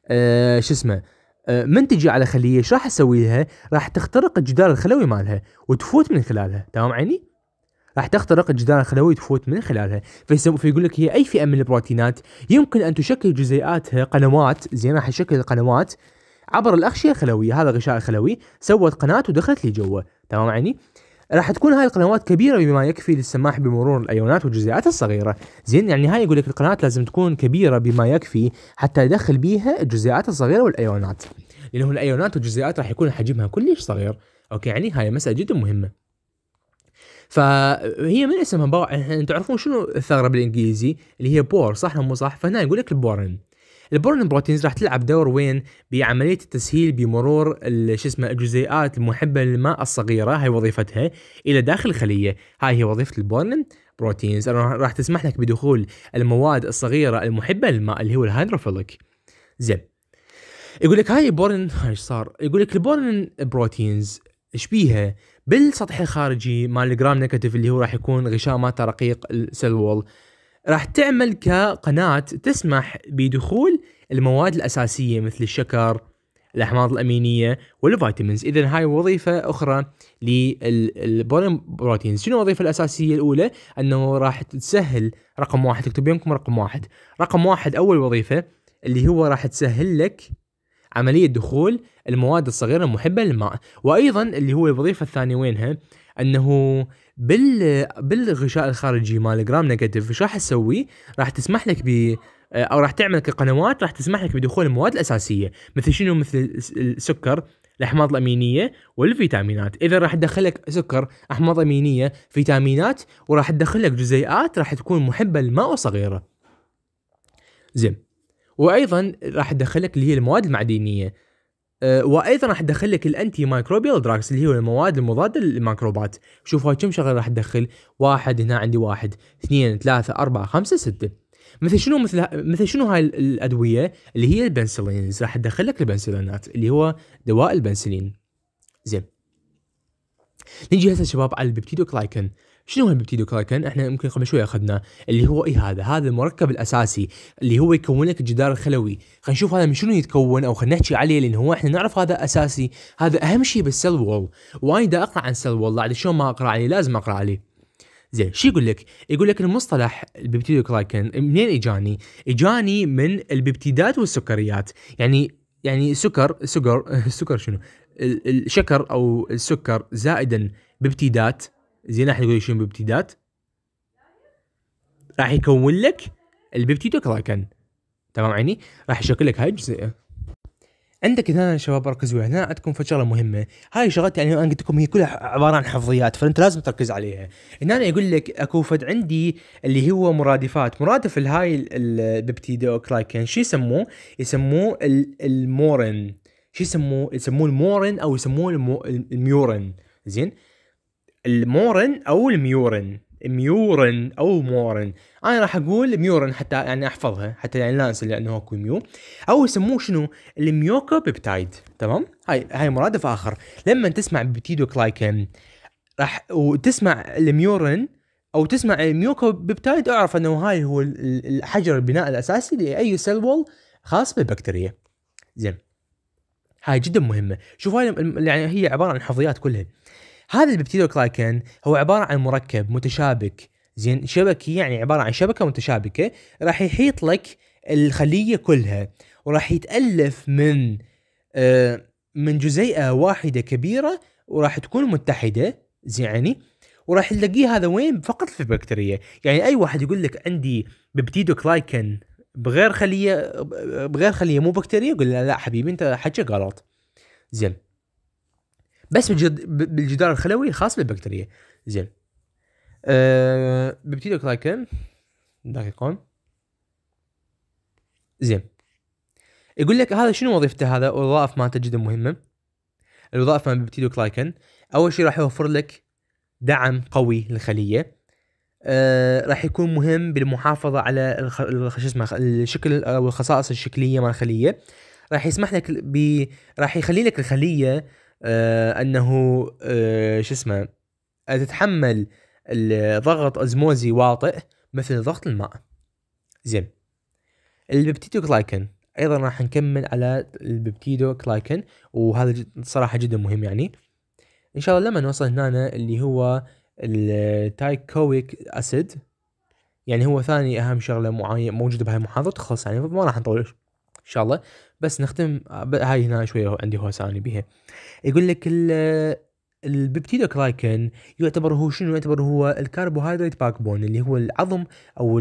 آه شو اسمه آه من تجي على خلية ايش راح اسوي لها راح تخترق الجدار الخلوي مالها وتفوت من خلالها تمام عيني راح تخترق الجدار الخلوي وتفوت من خلالها فيقول لك هي اي فئه من البروتينات يمكن ان تشكل جزيئاتها قنوات زين راح تشكل قنوات عبر الاغشيه الخلويه هذا غشاء خلوي سوت قناه ودخلت لي جوه تمام عيني راح تكون هاي القنوات كبيره بما يكفي للسماح بمرور الايونات والجزيئات الصغيره زين يعني هاي يقول لك القناه لازم تكون كبيره بما يكفي حتى يدخل بيها الجزيئات الصغيره والايونات لانه الايونات والجزيئات راح يكون حجمها كلش صغير اوكي يعني هاي مساله جدا مهمه فهي من اسمها بو... تعرفون شنو الثغره بالانجليزي اللي هي بور صح مو صح فهنا يقول لك البورن البورن بروتينز راح تلعب دور وين بعمليه التسهيل بمرور شو اسمه الجزيئات المحبه للماء الصغيره هاي وظيفتها الى داخل الخليه هاي هي وظيفه البورن بروتينز راح تسمح لك بدخول المواد الصغيره المحبه للماء اللي هو الهيدروفيليك زين يقول لك هاي بورن ايش صار يقول لك البورن بروتينز ايش بيها بالسطح الخارجي مال الجرام نيجاتيف اللي هو راح يكون غشاء مالته رقيق السلول راح تعمل كقناة تسمح بدخول المواد الأساسية مثل الشكر الأحماض الأمينية والفيتامينز إذا هاي وظيفة أخرى للبولين بروتينز شنو الوظيفة الأساسية الأولى أنه راح تسهل رقم واحد اكتب يمكم رقم واحد رقم واحد أول وظيفة اللي هو راح تسهل لك عملية دخول المواد الصغيرة المحبة للماء وأيضا اللي هو الوظيفة الثانية وينها أنه بال بالغشاء الخارجي مال جرام نيجاتيف شو راح تسوي؟ راح تسمح لك ب آه، او راح تعمل كقنوات راح تسمح لك بدخول المواد الاساسيه مثل شنو مثل السكر الاحماض الامينيه والفيتامينات اذا راح تدخلك سكر احماض امينيه فيتامينات وراح تدخلك جزيئات راح تكون محبه للماء وصغيره زين وايضا راح تدخلك اللي هي المواد المعدنيه آه، وايضا راح ادخل لك الانتي مايكروبيال دراكس اللي هو المواد المضاده للميكروبات شوف هاي كم شغله راح تدخل واحد هنا عندي واحد اثنين ثلاثة أربعة خمسة ستة مثل شنو مثل مثل شنو هاي الادويه اللي هي البنسلينز راح تدخل لك البنسلينات اللي هو دواء البنسلين زين نجي هسه شباب على البيبتيدوكلايكن شنو هالبيبتيدو كلايكن احنا يمكن قبل شوي اخذناه اللي هو اي هذا هذا المركب الاساسي اللي هو يكون لك الجدار الخلوي خلينا نشوف هذا من شنو يتكون او خلينا نحكي عليه لان هو احنا نعرف هذا اساسي هذا اهم شيء بالسيل وول وايد اقرا عن سيل وول بعد شلون ما اقرا عليه لازم اقرا عليه زين شو يقول لك؟ يقول لك المصطلح البيبتيدو كلايكن منين اجاني؟ اجاني من البيبتيدات والسكريات، يعني يعني سكر سكر سكر شنو؟ الشكر او السكر زائدا ببتيدات زين راح نقول شنو بيبتيدات راح يكون لك كلايكن تمام عيني راح يشكل لك هاي الجزيئه عندك هنا شباب ركزوا هنا عندكم فشغله مهمه هاي شغلات يعني انا قلت لكم هي كلها عباره عن حفظيات فانت لازم تركز عليها هنا أنا يقول لك اكو فد عندي اللي هو مرادفات مرادف الهاي كلايكن شو يسموه يسموه المورن شو يسموه يسموه المورن او يسموه الميورن زين المورن او الميورن ميورن او مورن انا راح اقول ميورن حتى يعني احفظها حتى يعني لا انسى لانه اكو ميو او يسموه شنو الميوكوبيبتايد بيبتايد تمام هاي هاي مرادف اخر لما تسمع بيبتيدوكلايكن راح وتسمع الميورن او تسمع الميوكوبيبتايد بيبتايد اعرف انه هاي هو الحجر البناء الاساسي لاي سيل وول خاص بالبكتيريا زين هاي جدا مهمه شوف هاي يعني هي عباره عن حفظيات كلها هذا كلايكن هو عباره عن مركب متشابك زين شبكي يعني عباره عن شبكه متشابكه راح يحيط لك الخليه كلها وراح يتالف من آه من جزيئه واحده كبيره وراح تكون متحده زين يعني وراح تلاقيه هذا وين فقط في البكتيريا يعني اي واحد يقول لك عندي كلايكن بغير خليه بغير خليه مو بكتيريا يقول لا لا حبيبي انت حكي غلط زين بس بالجدار الخلوي الخاص بالبكتيريا زين أه كلايكن دقيقون زين يقول لك هذا شنو وظيفته هذا الوظائف ما جدا مهمه الوظائف مال كلايكن اول شيء راح يوفر لك دعم قوي للخليه أه راح يكون مهم بالمحافظه على الخ... شو اسمه الشكل او الخصائص الشكليه مال الخليه راح يسمح لك ب راح يخلي لك الخليه آه، انه آه، شو اسمه تتحمل ضغط ازموزي واطئ مثل ضغط الماء زين الببتيدو كلايكن ايضا راح نكمل على الببتيدو كلايكن وهذا صراحه جدا مهم يعني ان شاء الله لما نوصل هنا اللي هو التايكويك اسيد يعني هو ثاني اهم شغله معينه موجوده بهاي المحاضره تخلص يعني ما راح نطول ان شاء الله بس نختم آه، هاي هنا شويه عندي هوساني بها يقول لك ال الببتيدو كلايكن يعتبر هو شنو يعتبر هو الكربوهيدرات باك بون اللي هو العظم او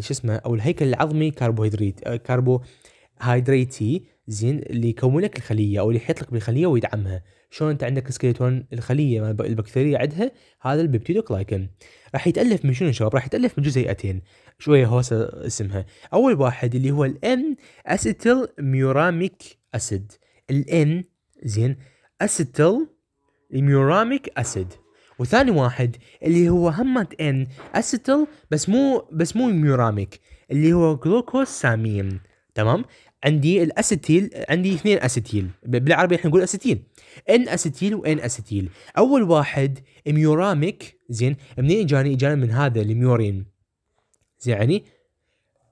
شو اسمه او الهيكل العظمي كربوهيدرات آه، كربوهيدراتي زين اللي يكون لك الخليه او اللي يحيط لك بالخليه ويدعمها شلون انت عندك سكيلتون الخليه البكتيريا عندها هذا كلايكن راح يتالف من شنو شباب راح يتالف من جزيئتين شويه هوسه اسمها اول واحد اللي هو الان اسيتيل ميوراميك اسيد الان زين اسيتيل ميوراميك اسيد وثاني واحد اللي هو همت ان اسيتيل بس مو بس مو ميوراميك اللي هو جلوكوساميم تمام عندي الاسيتيل عندي اثنين اسيتيل بالعربي احنا نقول اسيتيل ان اسيتيل وان اسيتيل اول واحد ميوراميك زين منين اجاني اجاني من هذا الميورين زين يعني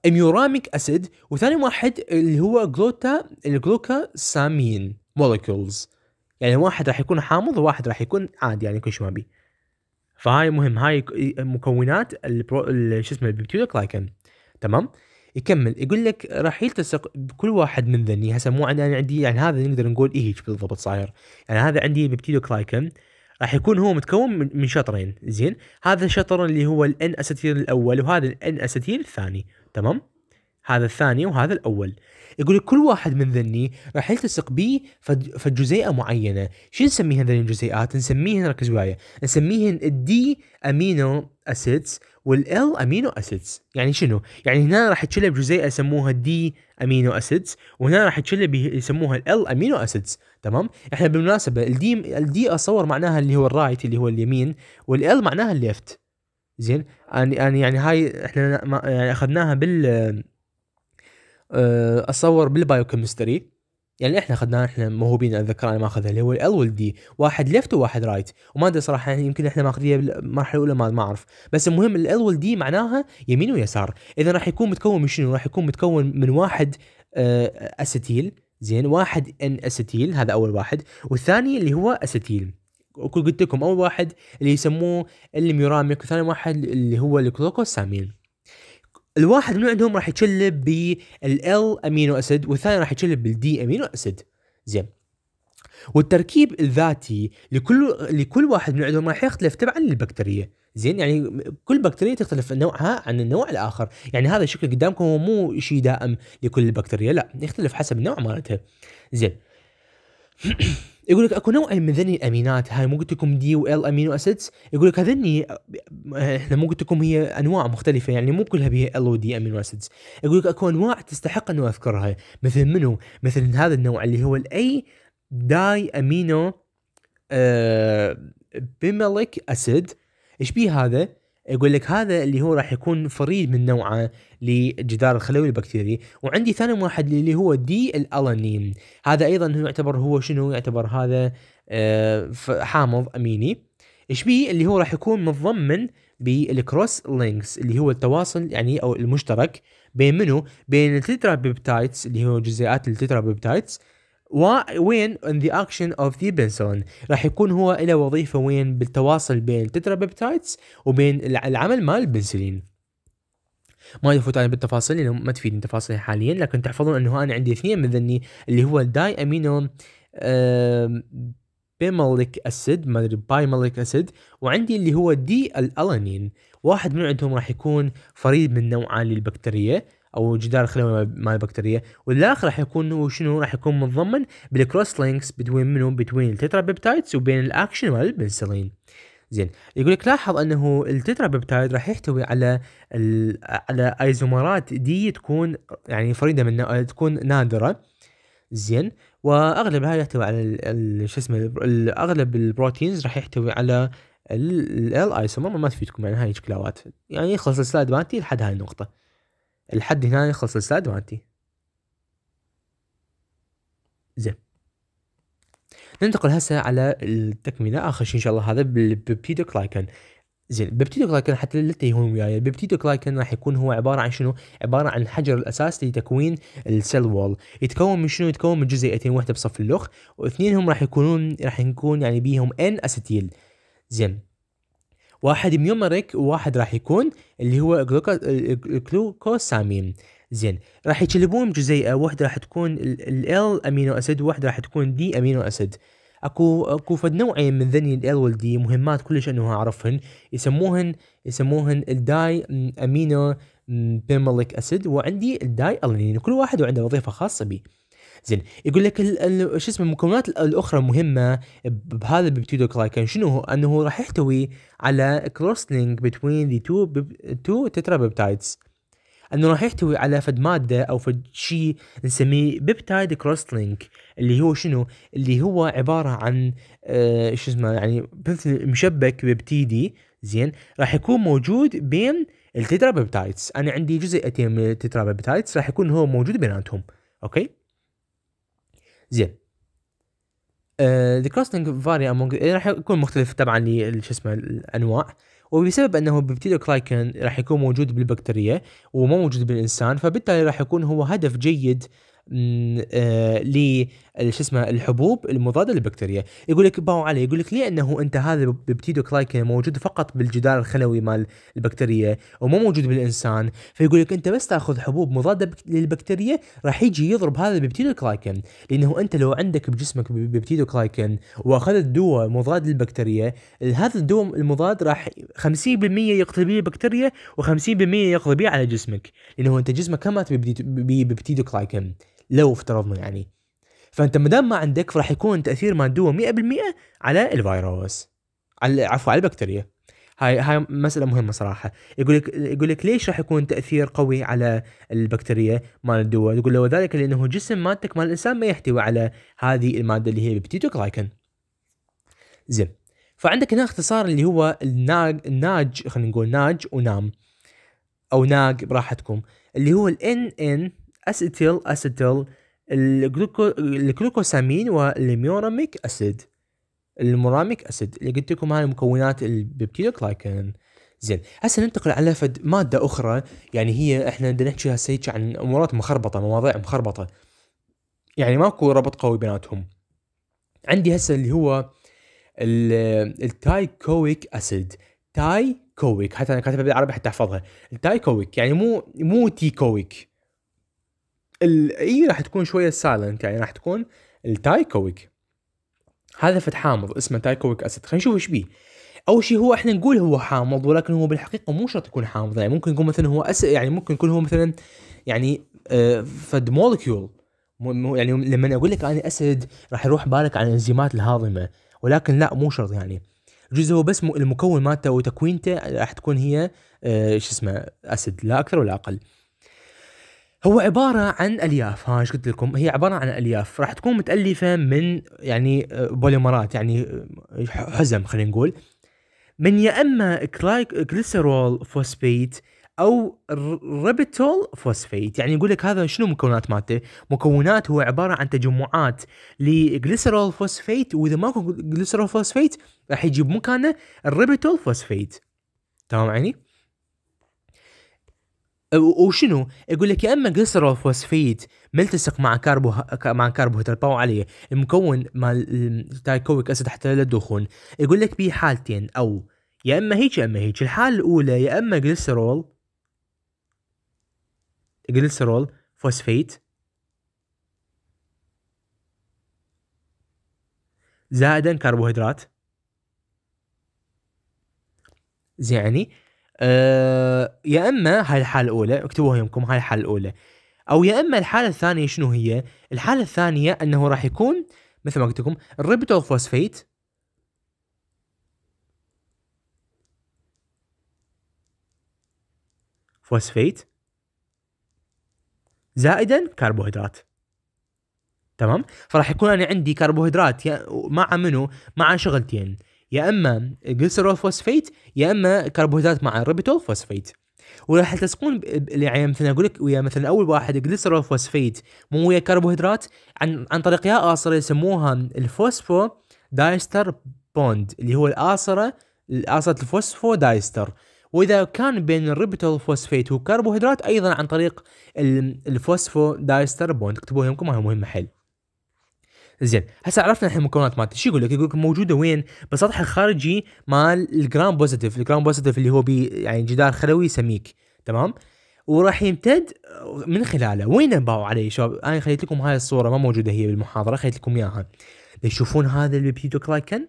ميوراميك اسيد وثاني واحد اللي هو جلوتا الجلوكاسامين مولكيولز يعني واحد راح يكون حامض وواحد راح يكون عادي يعني كل شيء بي فهاي مهم هاي مكونات البرو... شو اسمه البيبتيوديك لايكن تمام يكمل يقول لك راح يلتصق بكل واحد من ذني هسه مو عندي انا عندي يعني هذا نقدر نقول ايه بالضبط صاير يعني هذا عندي بيبتيدوكلايكن راح يكون هو متكون من شطرين زين هذا الشطر اللي هو الان اساتير الاول وهذا الان اساتير الثاني تمام هذا الثاني وهذا الاول يقول لك كل واحد من ذني راح يلتصق بي فجزيئه معينه شو نسميها ذني الجزيئات نسميهن ركز وياي نسميهن الدي امينو اسيدز والال امينو اسيدز يعني شنو يعني هنا راح تشيلها بجزيئه يسموها دي امينو اسيدز وهنا راح تشيلها يسموها ال امينو اسيدز تمام احنا بالمناسبه الدي الدي اصور معناها اللي هو الرايت اللي هو اليمين والال معناها الليفت زين انا يعني, يعني هاي احنا يعني اخذناها بال آه، اصور بالبايوكيمستري يعني احنا اخذناه احنا موهوبين اتذكر انا ماخذها اللي هو ال دي واحد ليفت وواحد رايت وما ادري صراحه يعني يمكن احنا ماخذينها بالمرحله الاولى ما اعرف بس المهم ال دي معناها يمين ويسار اذا راح يكون متكون من شنو راح يكون متكون من واحد آه، اسيتيل زين واحد ان اسيتيل هذا اول واحد والثاني اللي هو اسيتيل قلت لكم اول واحد اللي يسموه الميوراميك وثاني واحد اللي هو الكلوكوسامين الواحد من عندهم راح يتشلب بالال امينو اسيد والثاني راح يتشلب بالدي امينو اسيد زين والتركيب الذاتي لكل لكل واحد من عندهم راح يختلف تبعا للبكتيريا زين يعني كل بكتيريا تختلف نوعها عن النوع الاخر يعني هذا الشكل قدامكم هو مو شيء دائم لكل البكتيريا لا يختلف حسب النوع مالتها زين يقول لك اكو نوع من ذني الامينات هاي مو قلت لكم دي وال امينو اسيدز يقول لك هذني احنا مو قلت لكم هي انواع مختلفه يعني مو كلها بها ال ودي امينو اسيدز يقول لك اكو انواع تستحق انه اذكرها مثل منو مثل هذا النوع اللي هو الاي داي امينو أه بيميليك اسيد ايش بيه هذا يقول لك هذا اللي هو راح يكون فريد من نوعه للجدار الخلوي البكتيري وعندي ثاني واحد اللي هو دي الالانين هذا ايضا هو يعتبر هو شنو يعتبر هذا آه، حامض اميني ايش بيه اللي هو راح يكون متضمن بالكروس لينكس اللي هو التواصل يعني او المشترك بين منو بين التترا بيبتايتس اللي هو جزيئات التترا بيبتايتس وين ان ذا اكشن اوف ذا بنسون راح يكون هو له وظيفه وين بالتواصل بين التترابيبتايدز وبين العمل مال البنسلين ما يفوت علي بالتفاصيل لانه ما تفيدني تفاصيل حاليا لكن تحفظون انه انا عندي اثنين من ذني اللي هو الداي امينو بيمالك اسيد ما ادري بايماليك اسيد وعندي اللي هو دي الالانين واحد من عندهم راح يكون فريد من نوعه للبكتيريا او جدار الخلوي مال البكتيريا والاخر راح يكون هو شنو راح يكون متضمن بالكروس لينكس بين منو بين التترا بيبتايدز وبين الاكشن مال البنسلين زين يقول لك لاحظ انه التترا بيبتايد راح يحتوي على على ايزومرات دي تكون يعني فريده من آه، تكون نادره زين واغلبها يحتوي على شو اسمه اغلب البروتينز راح يحتوي على ال ايسومر ما تفيدكم يعني هاي الشكلاوات يعني يخلص السلايد مالتي لحد هاي النقطه الحد هنا يخلص السلايد مالتي زين ننتقل هسه على التكمله اخر شيء ان شاء الله هذا كلايكن زين كلايكن حتى اللي تتيهون وياي كلايكن راح يكون هو عباره عن شنو؟ عباره عن الحجر الاساس لتكوين السيل وول، يتكون من شنو؟ يتكون من جزيئتين واحده بصف اللخ واثنينهم راح يكونون راح يكون يعني بيهم ان اسيتيل. زين واحد ميومريك وواحد راح يكون اللي هو الجلوكوسامين زين راح يجلبون جزيئه واحد راح تكون ال امينو اسيد وواحده راح تكون دي امينو اسيد اكو اكو فد نوعين من ذني ال والدي مهمات كلش انه اعرفهن يسموهن يسموهن الداي امينو بيمليك اسيد وعندي الداي الانين كل واحد وعنده وظيفه خاصه به زين يقول لك شو اسمه المكونات الاخرى المهمه بهذا كلايكن شنو هو؟ انه راح يحتوي على كروس لينك بتوين ذا تو تو تترا بيبتايدز انه راح يحتوي على فد ماده او فد شيء نسميه بيبتايد كروس لينك اللي هو شنو؟ اللي هو عباره عن آه، شو اسمه يعني مثل مشبك بيبتيدي زين راح يكون موجود بين التترا بيبتايدز انا عندي جزيئتين من التترا بيبتايدز راح يكون هو موجود بيناتهم اوكي زين ذا كوستنج فاري امونج راح يكون مختلف طبعا شو اسمه الانواع وبسبب انه كلايكن راح يكون موجود بالبكتيريا ومو موجود بالانسان فبالتالي راح يكون هو هدف جيد آه شو اسمه الحبوب المضاده للبكتيريا يقول لك باو عليه يقول لك ليه انه انت هذا البتيدوكلايكين موجود فقط بالجدار الخلوي مال البكتيريا ومو موجود بالانسان فيقول لك انت بس تاخذ حبوب مضاده للبكتيريا راح يجي يضرب هذا البتيدوكلايكين لانه انت لو عندك بجسمك ببتيدوكلايكين واخذت دواء مضاد للبكتيريا هذا الدواء المضاد راح 50% يقتل به البكتيريا و50% يقضي به على جسمك لانه انت جسمك كم مات ببتيدوكلايكين لو افترضنا يعني فانت ما دام ما عندك فراح يكون تاثير مادوه 100% على الفيروس على عفوا على البكتيريا هاي هاي مساله مهمه صراحه يقول لك يقول لك ليش راح يكون تاثير قوي على البكتيريا مال الدواء يقول له وذلك لانه جسم مادتك مال الانسان ما يحتوي على هذه الماده اللي هي البتيتوغلايكن زين فعندك هنا اختصار اللي هو الناج الناج خلينا نقول ناج ونام او ناج براحتكم اللي هو الان ان اسيتيل اسيتيل الجلوكوسامين والميوراميك اسيد الموراميك اسيد اللي قلت لكم هاي المكونات البيبتيدوغلايكان زين هسه ننتقل على فد ماده اخرى يعني هي احنا بدنا نحكي هسه عن امورات مخربطه مواضيع مخربطه يعني ماكو ربط قوي بيناتهم عندي هسه اللي هو التايكويك اسيد تايكويك حتى انا كاتبها بالعربي حتى احفظها التايكويك يعني مو مو تيكويك الاي راح تكون شويه سايلنت يعني راح تكون التايكويك هذا فت حامض اسمه تايكويك اسيد خلينا نشوف ايش بيه اول شيء هو احنا نقول هو حامض ولكن هو بالحقيقه مو شرط يكون حامض يعني ممكن يكون مثلا هو أس... يعني ممكن يكون هو مثلا يعني آه، فد مولكيول يعني لما اقول لك انا اسيد راح يروح بالك على الانزيمات الهاضمه ولكن لا مو شرط يعني جزء هو بس المكون مالته وتكوينته راح تكون هي آه، شو اسمه اسيد لا اكثر ولا اقل هو عبارة عن ألياف ها ايش قلت لكم هي عبارة عن ألياف راح تكون متألفة من يعني آه، بوليمرات يعني آه، حزم خلينا نقول من يا إما كليسرول فوسفيت أو ريبيتول فوسفيت يعني يقول لك هذا شنو مكونات مالته مكونات هو عبارة عن تجمعات لجليسرول فوسفيت وإذا ماكو جليسرول فوسفيت راح يجيب مكانه الريبيتول فوسفيت تمام عيني؟ وشنو يقول لك يا اما جلسرول فوسفيت ملتصق مع كاربو مع كربوهيدرات باو عليه المكون مال التايكويك اسيد حتى للدخون يقول لك بيه حالتين او يا اما هيك يا اما هيك الحاله الاولى يا اما جلسرول جلسرول فوسفيت زائدا كربوهيدرات زي يعني آه، يا اما هاي الحاله الاولى اكتبوها يمكم هاي الحاله الاولى او يا اما الحاله الثانيه شنو هي؟ الحاله الثانيه انه راح يكون مثل ما قلت لكم الريبتوفوسفيت فوسفيت زائدا كربوهيدرات تمام فراح يكون انا عندي كربوهيدرات مع منو مع شغلتين يا اما جلسرول فوسفيت يا اما كربوهيدرات مع ريبيتول فوسفيت وراح تلصقون يعني مثلا اقول لك ويا مثلا اول واحد جلسرول فوسفيت مو ويا كربوهيدرات عن عن طريق يا اصره يسموها الفوسفو دايستر بوند اللي هو الاصره الاصره الفوسفو دايستر واذا كان بين الريبيتول فوسفيت وكربوهيدرات ايضا عن طريق الفوسفو دايستر بوند اكتبوها يمكن ما هي مهمه حيل زين هسه عرفنا احنا المكونات مالته شو يقول لك يقول لك موجوده وين بالسطح الخارجي مال الجرام بوزيتيف الجرام بوزيتيف اللي هو بي يعني جدار خلوي سميك تمام وراح يمتد من خلاله وين انباعوا عليه شباب انا خليت لكم هاي الصوره ما موجوده هي بالمحاضره خليت لكم اياها تشوفون هذا البيبتيدوكلايكن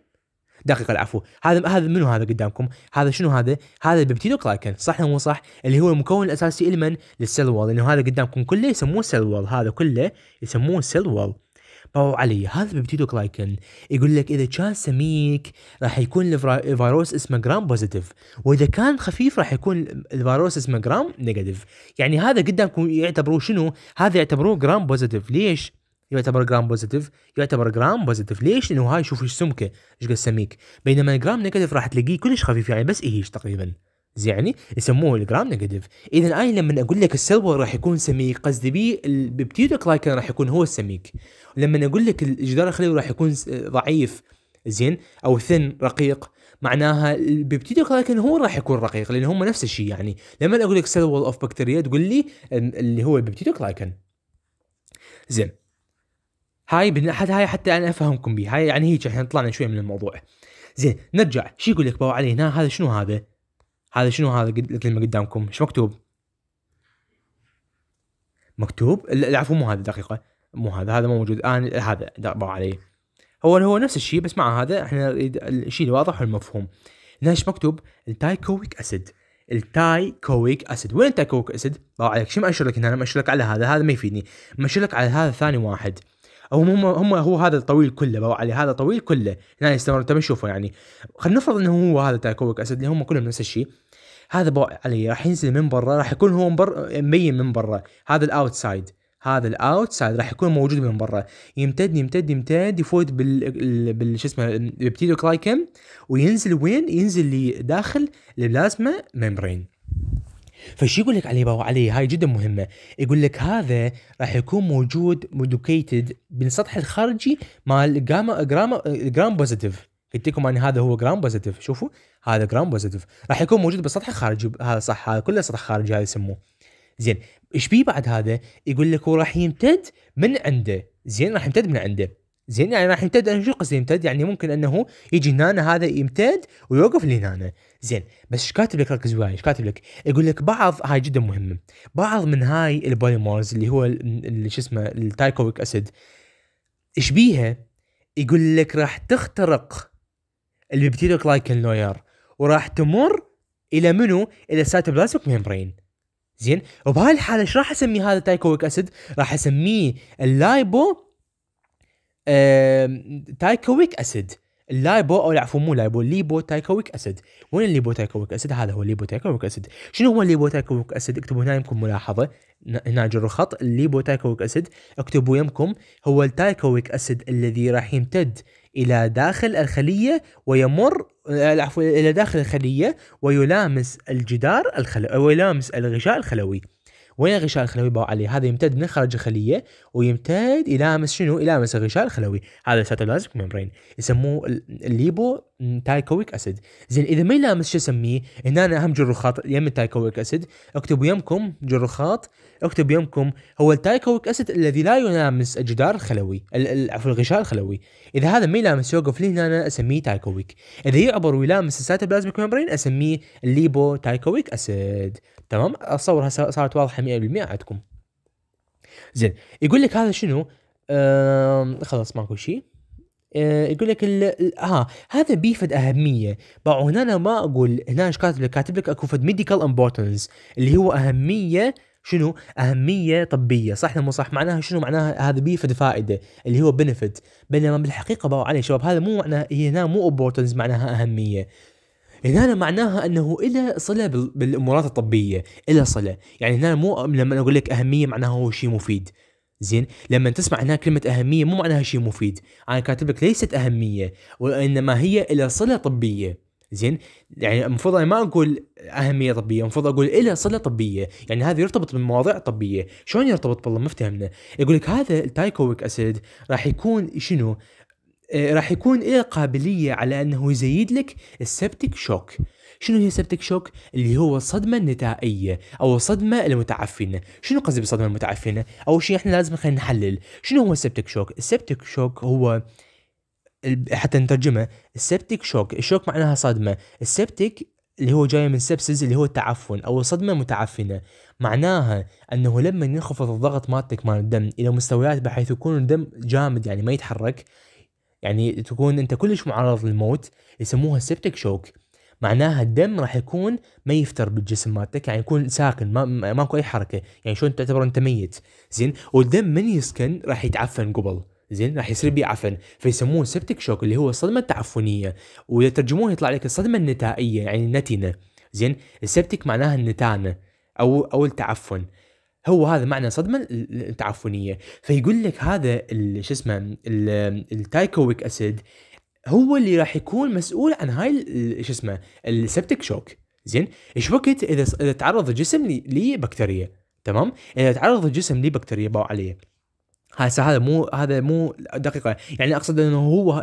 دقيقة العفو هذا هذا منو هذا قدامكم هذا شنو هذا هذا كلايكن صح مو صح اللي هو المكون الاساسي لمن للسيل وول لانه هذا قدامكم كله يسموه سيل وول هذا كله يسموه سيل وول باعوا علي هذا كلايكن يقول لك اذا كان سميك راح يكون الفيروس اسمه جرام بوزيتيف واذا كان خفيف راح يكون الفيروس اسمه جرام نيجاتيف يعني هذا قدامكم يعتبروه شنو هذا يعتبروه جرام بوزيتيف ليش يعتبر جرام بوزيتيف يعتبر جرام بوزيتيف ليش لانه هاي شوف ايش سمكه ايش قد سميك بينما الجرام نيجاتيف راح تلاقيه كلش خفيف يعني بس ايش تقريبا يعني يسموه الجرام نيجاتيف اذا انا لما اقول لك السيلفر راح يكون سميك قصدي بيه البيبتيدو كلايكن راح يكون هو السميك لما اقول لك الجدار الخلوي راح يكون ضعيف زين او ثن رقيق معناها البيبتيدو كلايكن هو راح يكون رقيق لان هم نفس الشيء يعني لما اقول لك سيل اوف بكتيريا تقول لي اللي هو البيبتيدو كلايكن زين هاي حتى هاي حتى انا افهمكم بيها هاي يعني هيك احنا طلعنا شويه من الموضوع زين نرجع شو يقول لك باو علي هنا هذا شنو هذا هذا شنو هذا الكلمه قدامكم ايش مكتوب مكتوب العفو مو هذا دقيقه مو هذا هذا مو موجود آه هذا ضربوا عليه هو هو نفس الشيء بس مع هذا احنا نريد الشيء الواضح والمفهوم هنا ايش مكتوب التايكويك اسيد التايكويك اسيد وين التايكويك اسيد؟ ضاع عليك شو ما اشير لك هنا؟ ما اشير لك على هذا هذا ما يفيدني ما اشير لك على هذا ثاني واحد او هم هم هو هذا الطويل كله بو علي هذا طويل كله هنا يستمر انت بنشوفه يعني خلينا نفرض انه هو هذا تاكوك اسيد اللي هم كلهم نفس الشيء هذا بو علي راح ينزل من برا راح يكون هو مبر... مبين من برا هذا الاوتسايد هذا الاوتسايد راح يكون موجود من برا يمتد يمتد يمتد يفوت بال بال شو اسمه البتيدوكلايكن وينزل وين؟ ينزل لداخل البلازما ميمبرين فشو يقول لك عليه بابا علي هاي جدا مهمه يقول لك هذا راح يكون موجود مودوكيتد بالسطح الخارجي مال جاما جرام بوزيتيف قلت لكم ان هذا هو جرام بوزيتيف شوفوا هذا جرام بوزيتيف راح يكون موجود بالسطح الخارجي هذا صح هذا كله سطح خارجي هذا يسموه زين ايش بيه بعد هذا يقول لك هو راح يمتد من عنده زين راح يمتد من عنده زين يعني راح يمتد شو قصدي يمتد يعني ممكن انه يجي هنا هذا يمتد ويوقف لهنا زين بس ايش كاتب لك ركز وياي ايش كاتب لك؟ يقول لك بعض هاي جدا مهمه بعض من هاي البوليمورز اللي هو اللي شو اسمه التايكويك اسيد ايش بيها؟ يقول لك راح تخترق كلايكن لوير وراح تمر الى منو؟ الى السيتوبلازميك ميمبرين زين وبهاي الحاله ايش راح اسمي هذا التايكويك اسيد؟ راح اسميه اللايبو تايكويك اسيد اللايبو او العفو مو لايبو ليبو تايكويك اسيد وين الليبو تايكويك اسيد هذا هو الليبو تايكويك اسيد شنو هو الليبو تايكويك اسيد اكتبوا هنا يمكم ملاحظه هنا جروا خط الليبو تايكويك اسيد اكتبوا يمكم هو التايكويك اسيد الذي راح يمتد الى داخل الخليه ويمر آه، العفو الى داخل الخليه ويلامس الجدار الخلوي ويلامس الغشاء الخلوي وين الغشاء الخلوي باع عليه هذا يمتد من خارج الخليه ويمتد يلامس شنو يلامس الغشاء الخلوي هذا ساتولازميك ميمبرين يسموه الليبو تايكويك اسيد زين اذا ما يلامس شو اسميه هنا أنا اهم جرخاط يم التايكويك اسيد اكتبوا يمكم جرخاط اكتبوا يمكم هو التايكويك اسيد الذي لا يلامس الجدار الخلوي عفوا الغشاء الخلوي اذا هذا ما يلامس يوقف لي هنا أنا اسميه تايكويك اذا يعبر ويلامس الساتوبلازميك ميمبرين اسميه الليبو تايكويك اسيد تمام اتصورها صارت واضحه 100% عندكم زين يقول لك هذا شنو آه خلاص ماكو شيء آه، يقول لك ها هذا بيفد اهميه باعوا هنا أنا ما اقول هنا ايش كاتب لك كاتب لك اكو فد ميديكال امبورتنس اللي هو اهميه شنو اهميه طبيه صح مو صح معناها شنو معناها هذا بيفد فائده اللي هو بنفيت بينما بالحقيقه باو علي شباب هذا مو معناه هي هنا مو امبورتنس معناها اهميه هنا معناها انه إلى صله بالامورات الطبيه إلى صله يعني هنا مو لما اقول لك اهميه معناها هو شيء مفيد زين لما تسمع هنا كلمة أهمية مو معناها شيء مفيد أنا كاتب لك ليست أهمية وإنما هي إلى صلة طبية زين يعني المفروض انا ما اقول اهميه طبيه المفروض اقول الى صله طبيه يعني هذا يرتبط بالمواضيع الطبيه شلون يرتبط بالله ما افتهمنا يقول لك هذا التايكويك اسيد راح يكون شنو آه، راح يكون له إيه قابلية على أنه يزيد لك السبتك شوك شنو هي سبتك شوك؟ اللي هو الصدمة النتائية أو الصدمة المتعفنة، شنو قصدي بالصدمة المتعفنة؟ أول شيء احنا لازم خلينا نحلل، شنو هو السبتك شوك؟ السبتك شوك هو حتى نترجمه السبتك شوك، الشوك معناها صدمة، السبتك اللي هو جاي من سبسز اللي هو التعفن او الصدمه المتعفنه معناها انه لما ينخفض الضغط مالتك مال الدم الى مستويات بحيث يكون الدم جامد يعني ما يتحرك يعني تكون انت كلش معرض للموت يسموها سبتك شوك معناها الدم راح يكون ما يفتر بالجسم مالتك يعني يكون ساكن ما ماكو اي حركه يعني شلون تعتبر انت ميت زين والدم من يسكن راح يتعفن قبل زين راح يصير بيه عفن فيسموه سبتك شوك اللي هو الصدمه التعفنيه واذا ترجموه يطلع لك الصدمه النتائيه يعني النتنه زين السبتك معناها النتانه او او التعفن هو هذا معنى صدمة التعفنيه فيقول لك هذا شو اسمه التايكويك اسيد هو اللي راح يكون مسؤول عن هاي شو اسمه السبتك شوك زين ايش وقت اذا اذا تعرض الجسم لبكتيريا تمام اذا تعرض الجسم لبكتيريا باو عليه هسه هذا مو هذا مو دقيقه يعني اقصد انه هو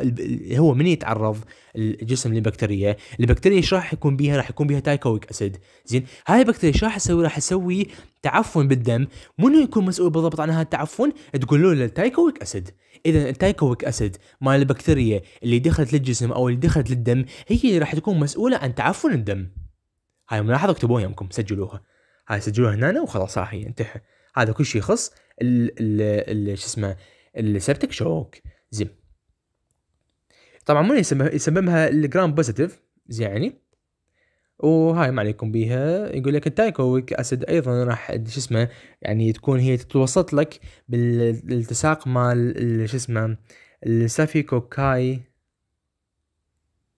هو من يتعرض الجسم للبكتيريا البكتيريا ايش راح يكون بيها راح يكون بيها تايكويك اسيد زين هاي البكتيريا ايش راح تسوي راح تسوي تعفن بالدم منو يكون مسؤول بالضبط عن هذا التعفن تقول له التايكويك اسيد اذا التايكويك اسيد مال البكتيريا اللي دخلت للجسم او اللي دخلت للدم هي اللي راح تكون مسؤوله عن تعفن الدم هاي ملاحظه اكتبوها يمكم سجلوها هاي سجلوها هنا وخلاص راح ينتهي هذا كل شيء يخص ال شو اسمه السبتك شوك زين طبعا من يسممها الجرام بوزيتيف زين يعني وهاي ما عليكم بيها يقول لك التايكويك اسيد ايضا راح شو اسمه يعني تكون هي تتوسط لك بالالتصاق مال شو اسمه السافيكوكاي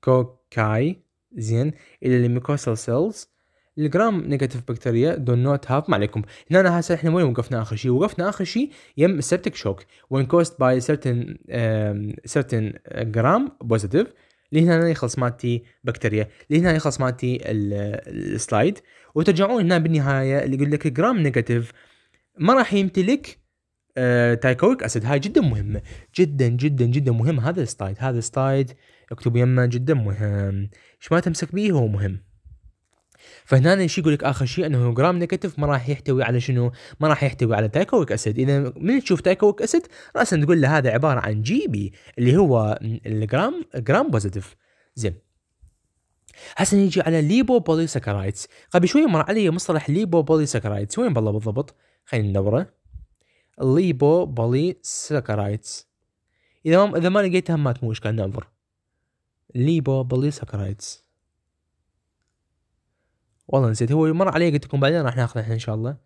كوكاي زين الى الميكوسال سيلز الجرام نيجاتيف بكتيريا دو نوت هاف ما عليكم هنا هسه احنا وين وقفنا اخر شيء وقفنا اخر شيء يم السبتك شوك وين كوست باي سيرتن سيرتن جرام بوزيتيف لهنا يخلص مالتي بكتيريا لهنا يخلص مالتي السلايد وترجعون هنا بالنهايه اللي يقول لك جرام نيجاتيف ما راح يمتلك آه، تايكويك اسيد هاي جدا مهمه جدا جدا جدا مهم هذا السلايد هذا السلايد اكتب يمه جدا مهم ايش ما تمسك بيه هو مهم فهنا شو يقول لك اخر شيء انه جرام نيجاتيف ما راح يحتوي على شنو؟ ما راح يحتوي على تايكويك اسيد، اذا من تشوف تايكويك اسيد راسا تقول له هذا عباره عن جي بي اللي هو الجرام جرام بوزيتيف. زين هسه نيجي على ليبو بوليساكرايدز، قبل شوي مر علي مصطلح ليبو بوليساكرايدز، وين بالله بالضبط؟ خلينا ندوره. ليبو بوليساكرايدز. اذا ما اذا ما لقيتها ما مو اشكال ننظر. ليبو بوليساكرايدز. والله نسيت هو مر علي قلت لكم بعدين راح ناخذه احنا ان شاء الله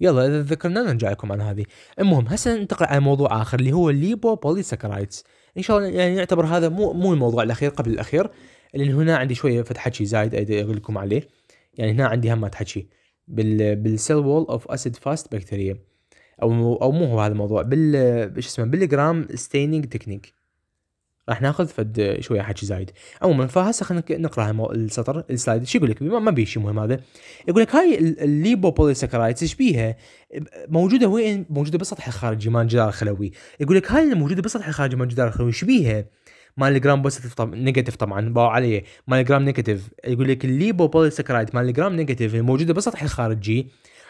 يلا اذا تذكرنا نرجع لكم عن هذه المهم هسه ننتقل على موضوع اخر اللي هو الليبو بوليساكرايتس ان شاء الله يعني نعتبر هذا مو مو الموضوع الاخير قبل الاخير لان هنا عندي شويه فتح حكي زايد اقول لكم عليه يعني هنا عندي هم حكي بال بالسيل وول اوف اسيد فاست بكتيريا او او مو هو هذا الموضوع بال شو اسمه بالجرام ستيننج تكنيك راح ناخذ فد شويه حكي زايد عموما فهسه خلينا نقرا السطر السلايد شو يقول لك ما بيه شيء مهم هذا يقول لك هاي الليبوبوليساكرايدز ايش بيها موجوده وين موجوده بالسطح الخارجي مال الجدار الخلوي يقول لك هاي الموجوده بالسطح الخارجي مال الجدار الخلوي ايش بيها مال الجرام بوزيتيف طب نيجاتيف طبعا باو عليه مال الجرام نيجاتيف يقول لك الليبوبوليساكرايد مال الجرام نيجاتيف الموجوده بالسطح الخارجي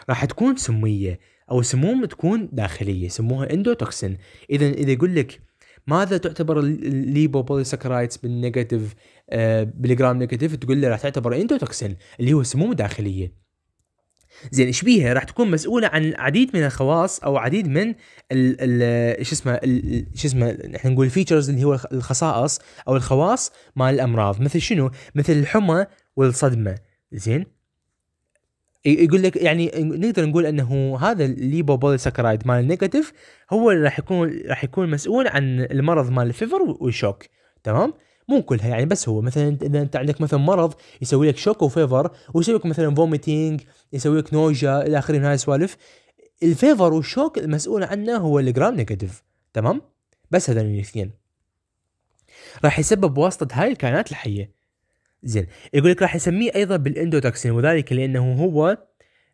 راح تكون سميه او سموم تكون داخليه يسموها اندوتوكسين اذا اذا يقول لك ماذا تعتبر الليبوبوليساكرايدز بالنيجاتيف آه، بالجرام نيجاتيف تقول له راح تعتبر انتوتوكسين اللي هو سموم داخليه زين ايش بيها راح تكون مسؤوله عن العديد من الخواص او عديد من شو اسمه شو اسمه احنا نقول فيتشرز اللي هو الخصائص او الخواص مال الامراض مثل شنو مثل الحمى والصدمه زين يقول لك يعني نقدر نقول انه هذا الليبوبوليسكرايد مال النيجاتيف هو اللي راح يكون راح يكون مسؤول عن المرض مال الفيفر والشوك تمام مو كلها يعني بس هو مثلا اذا انت عندك مثلا مرض يسوي لك شوك وفيفر ويسوي لك مثلا فوميتينج يسوي لك نوجا الى اخره من هاي السوالف الفيفر والشوك المسؤول عنه هو الجرام نيجاتيف تمام بس هذول الاثنين راح يسبب واسطة هاي الكائنات الحية زين يقول لك راح يسميه ايضا بالاندوتوكسين وذلك لانه هو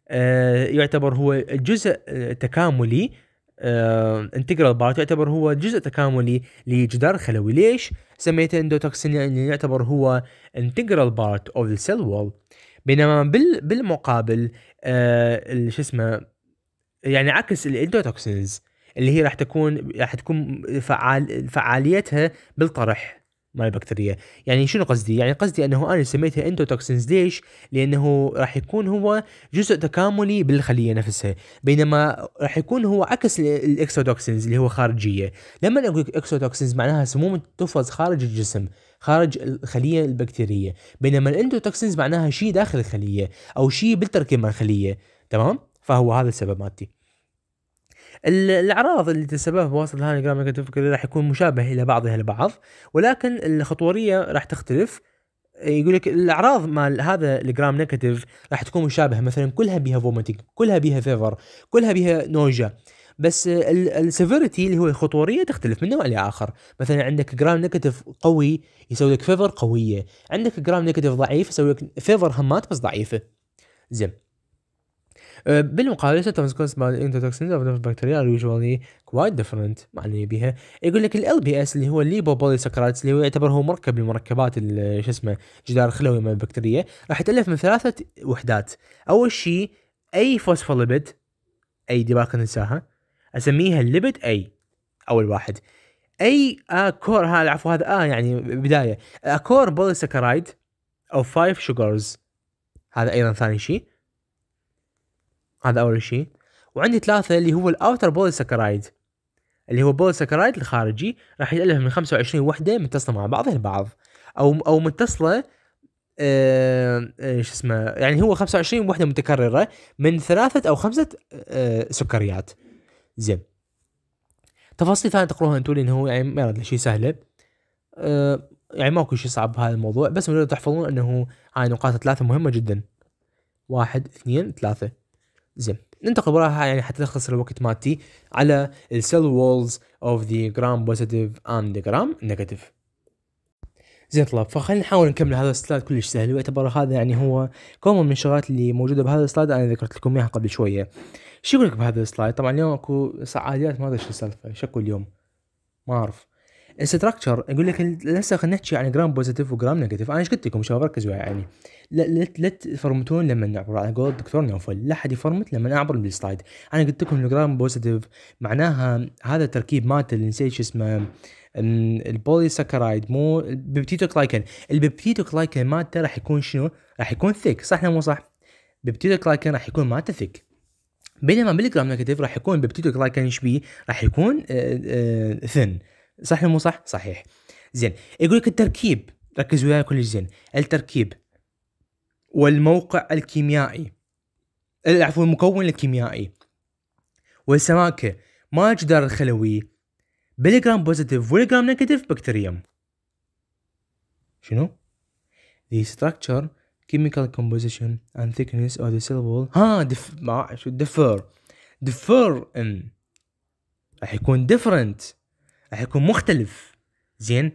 آه، يعتبر هو جزء آه، تكاملي آه، انتجرال بارت يعتبر هو جزء تكاملي لجدار خلوي ليش سميته اندوتوكسين لانه يعني يعتبر هو انتجرال بارت اوف ذا سيل وول بينما بالمقابل شو اسمه يعني عكس الاندوتوكسينز اللي هي راح تكون راح تكون فعال فعاليتها بالطرح مع البكتيريا يعني شنو قصدي يعني قصدي انه انا سميتها انتوتوكسينز ليش لانه راح يكون هو جزء تكاملي بالخليه نفسها بينما راح يكون هو عكس الاكسوتوكسينز اللي هو خارجيه لما اقول اكسوتوكسينز معناها سموم تفرز خارج الجسم خارج الخليه البكتيريه بينما الانتوتوكسينز معناها شيء داخل الخليه او شيء بالتركيب الخليه تمام فهو هذا السبب مالتي الاعراض اللي تسببها بواسطه الهاني جرام راح يكون مشابه الى بعضها البعض ولكن الخطوريه راح تختلف يقول لك الاعراض مال هذا الجرام نيجاتيف راح تكون مشابهه مثلا كلها بيها فوميتنج كلها بيها فيفر كلها بيها نوجا بس السيفيريتي اللي هو الخطوريه تختلف من نوع لاخر مثلا عندك جرام نيجاتيف قوي يسوي لك فيفر قويه عندك جرام نيجاتيف ضعيف يسوي لك فيفر همات بس ضعيفه زين بالمقابل كونس مع الانتروتوكسينز اوف different بكتيريا are usually quite different معني بها يقول لك ال بي اس اللي هو الليبو بولي سكرات اللي هو يعتبر هو مركب من مركبات شو اسمه جدار خلوي مع البكتيريا راح يتالف من ثلاثه وحدات اول شيء اي فوسفوليبيد اي دي ما ننساها اسميها الليبيد اي اول واحد اي اكور ها عفوا هذا اه يعني بدايه اكور بولي سكرايد او فايف شوجرز هذا ايضا ثاني شيء هذا اول شيء وعندي ثلاثة اللي هو الاوتر بوليساكرايد اللي هو بوليساكرايد الخارجي راح يتالف من 25 وحده متصله مع بعضها البعض يعني او او متصله أه, آه، اسمه يعني هو 25 وحده متكرره من ثلاثه او خمسه أه سكريات زين تفاصيل ثانيه تقروها انتم لان هو يعني ما يرد شيء سهله أه يعني ماكو شيء صعب بهذا الموضوع بس نريد تحفظون انه هاي نقاط ثلاثه مهمه جدا واحد اثنين ثلاثه زين ننتقل وراها يعني حتى نخلص الوقت مالتي على السيل وولز اوف ذا جرام بوزيتيف اند جرام نيجاتيف زين طلاب فخلينا نحاول نكمل هذا السلايد كلش سهل ويعتبر هذا يعني هو كومن من الشغلات اللي موجوده بهذا السلايد انا ذكرت لكم اياها قبل شويه شو يقول لك بهذا السلايد طبعا اليوم اكو عاديات ما ادري شو السالفه شكو اليوم ما اعرف الستراكشر يقول لك لسه خلينا نحكي عن جرام بوزيتيف وجرام نيجاتيف انا ايش قلت لكم شباب ركزوا يعني لا لا تفرمتون لما نعبر على قول دكتور نوفل لا حد يفرمت لما اعبر بالسلايد انا قلت لكم الجرام بوزيتيف معناها هذا التركيب مالت اللي نسيت شو اسمه ساكرايد مو البيبتيتوكلايكن كلايكن مالته راح يكون شنو؟ راح يكون ثيك صح لا مو صح؟ كلايكن راح يكون مالته ثيك بينما بالجرام نيجاتيف راح يكون بيبتيتوكلايكن ايش بيه؟ راح يكون ثن آه، آه، صح مو صح؟ صحيح زين يقول لك التركيب ركز وياي كلش زين التركيب والموقع الكيميائي عفوا المكون الكيميائي والسماكه ما الجدار الخلوي بالجرام بوزيتيف والجرام نيجاتيف بكتيريوم شنو؟ The structure, chemical composition and thickness of the cell wall ها دف ما شو دفر دفر ان راح يكون different راح يكون مختلف زين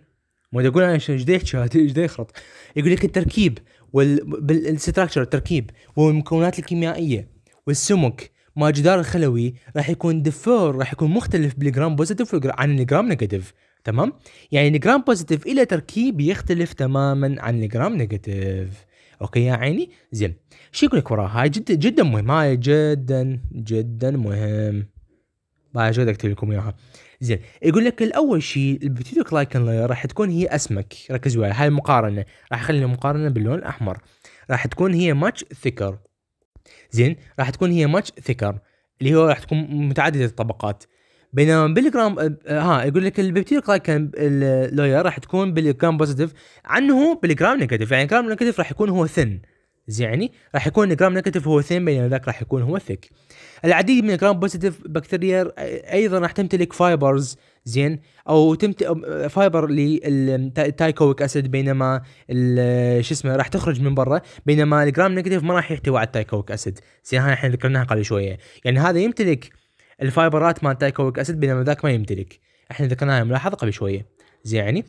مو اقول انا ايش يحكي هذا ايش يخرط يقول لك التركيب والستراكشر التركيب والمكونات الكيميائيه والسمك مع الجدار الخلوي راح يكون دفور راح يكون مختلف بالجرام بوزيتيف عن الجرام نيجاتيف تمام يعني الجرام بوزيتيف الى تركيب يختلف تماما عن الجرام نيجاتيف اوكي يا عيني زين شو يقول لك وراها هاي جدا جدا مهم هاي جدا جدا مهم بعد شو اكتب لكم اياها زين يقول لك الاول شيء البيتيدوكلايكن لاير راح تكون هي اسمك ركزوا على هاي المقارنه راح اخلي المقارنه باللون الاحمر راح تكون هي ماتش ثيكر زين راح تكون هي ماتش ثيكر اللي هو راح تكون متعدده الطبقات بينما بالجرام آه، آه، ها يقول لك البيبتيدوكلايكن لاير راح تكون بالجرام بوزيتيف عنه بالجرام نيجاتيف يعني الجرام نيجاتيف راح يكون هو ثن يعني راح يكون الجرام نيجاتيف هو ثين بينما ذاك راح يكون هو ثيك العديد من الجرام بوزيتيف بكتيريا ايضا راح تمتلك فايبرز زين او تمت فايبر للتايكويك اسيد بينما شو اسمه راح تخرج من برا بينما الجرام نيجاتيف ما راح يحتوي على التايكويك اسيد زين هاي احنا ذكرناها قبل شويه يعني هذا يمتلك الفايبرات مال التايكويك اسيد بينما ذاك ما يمتلك احنا ذكرناها ملاحظه قبل شويه زين يعني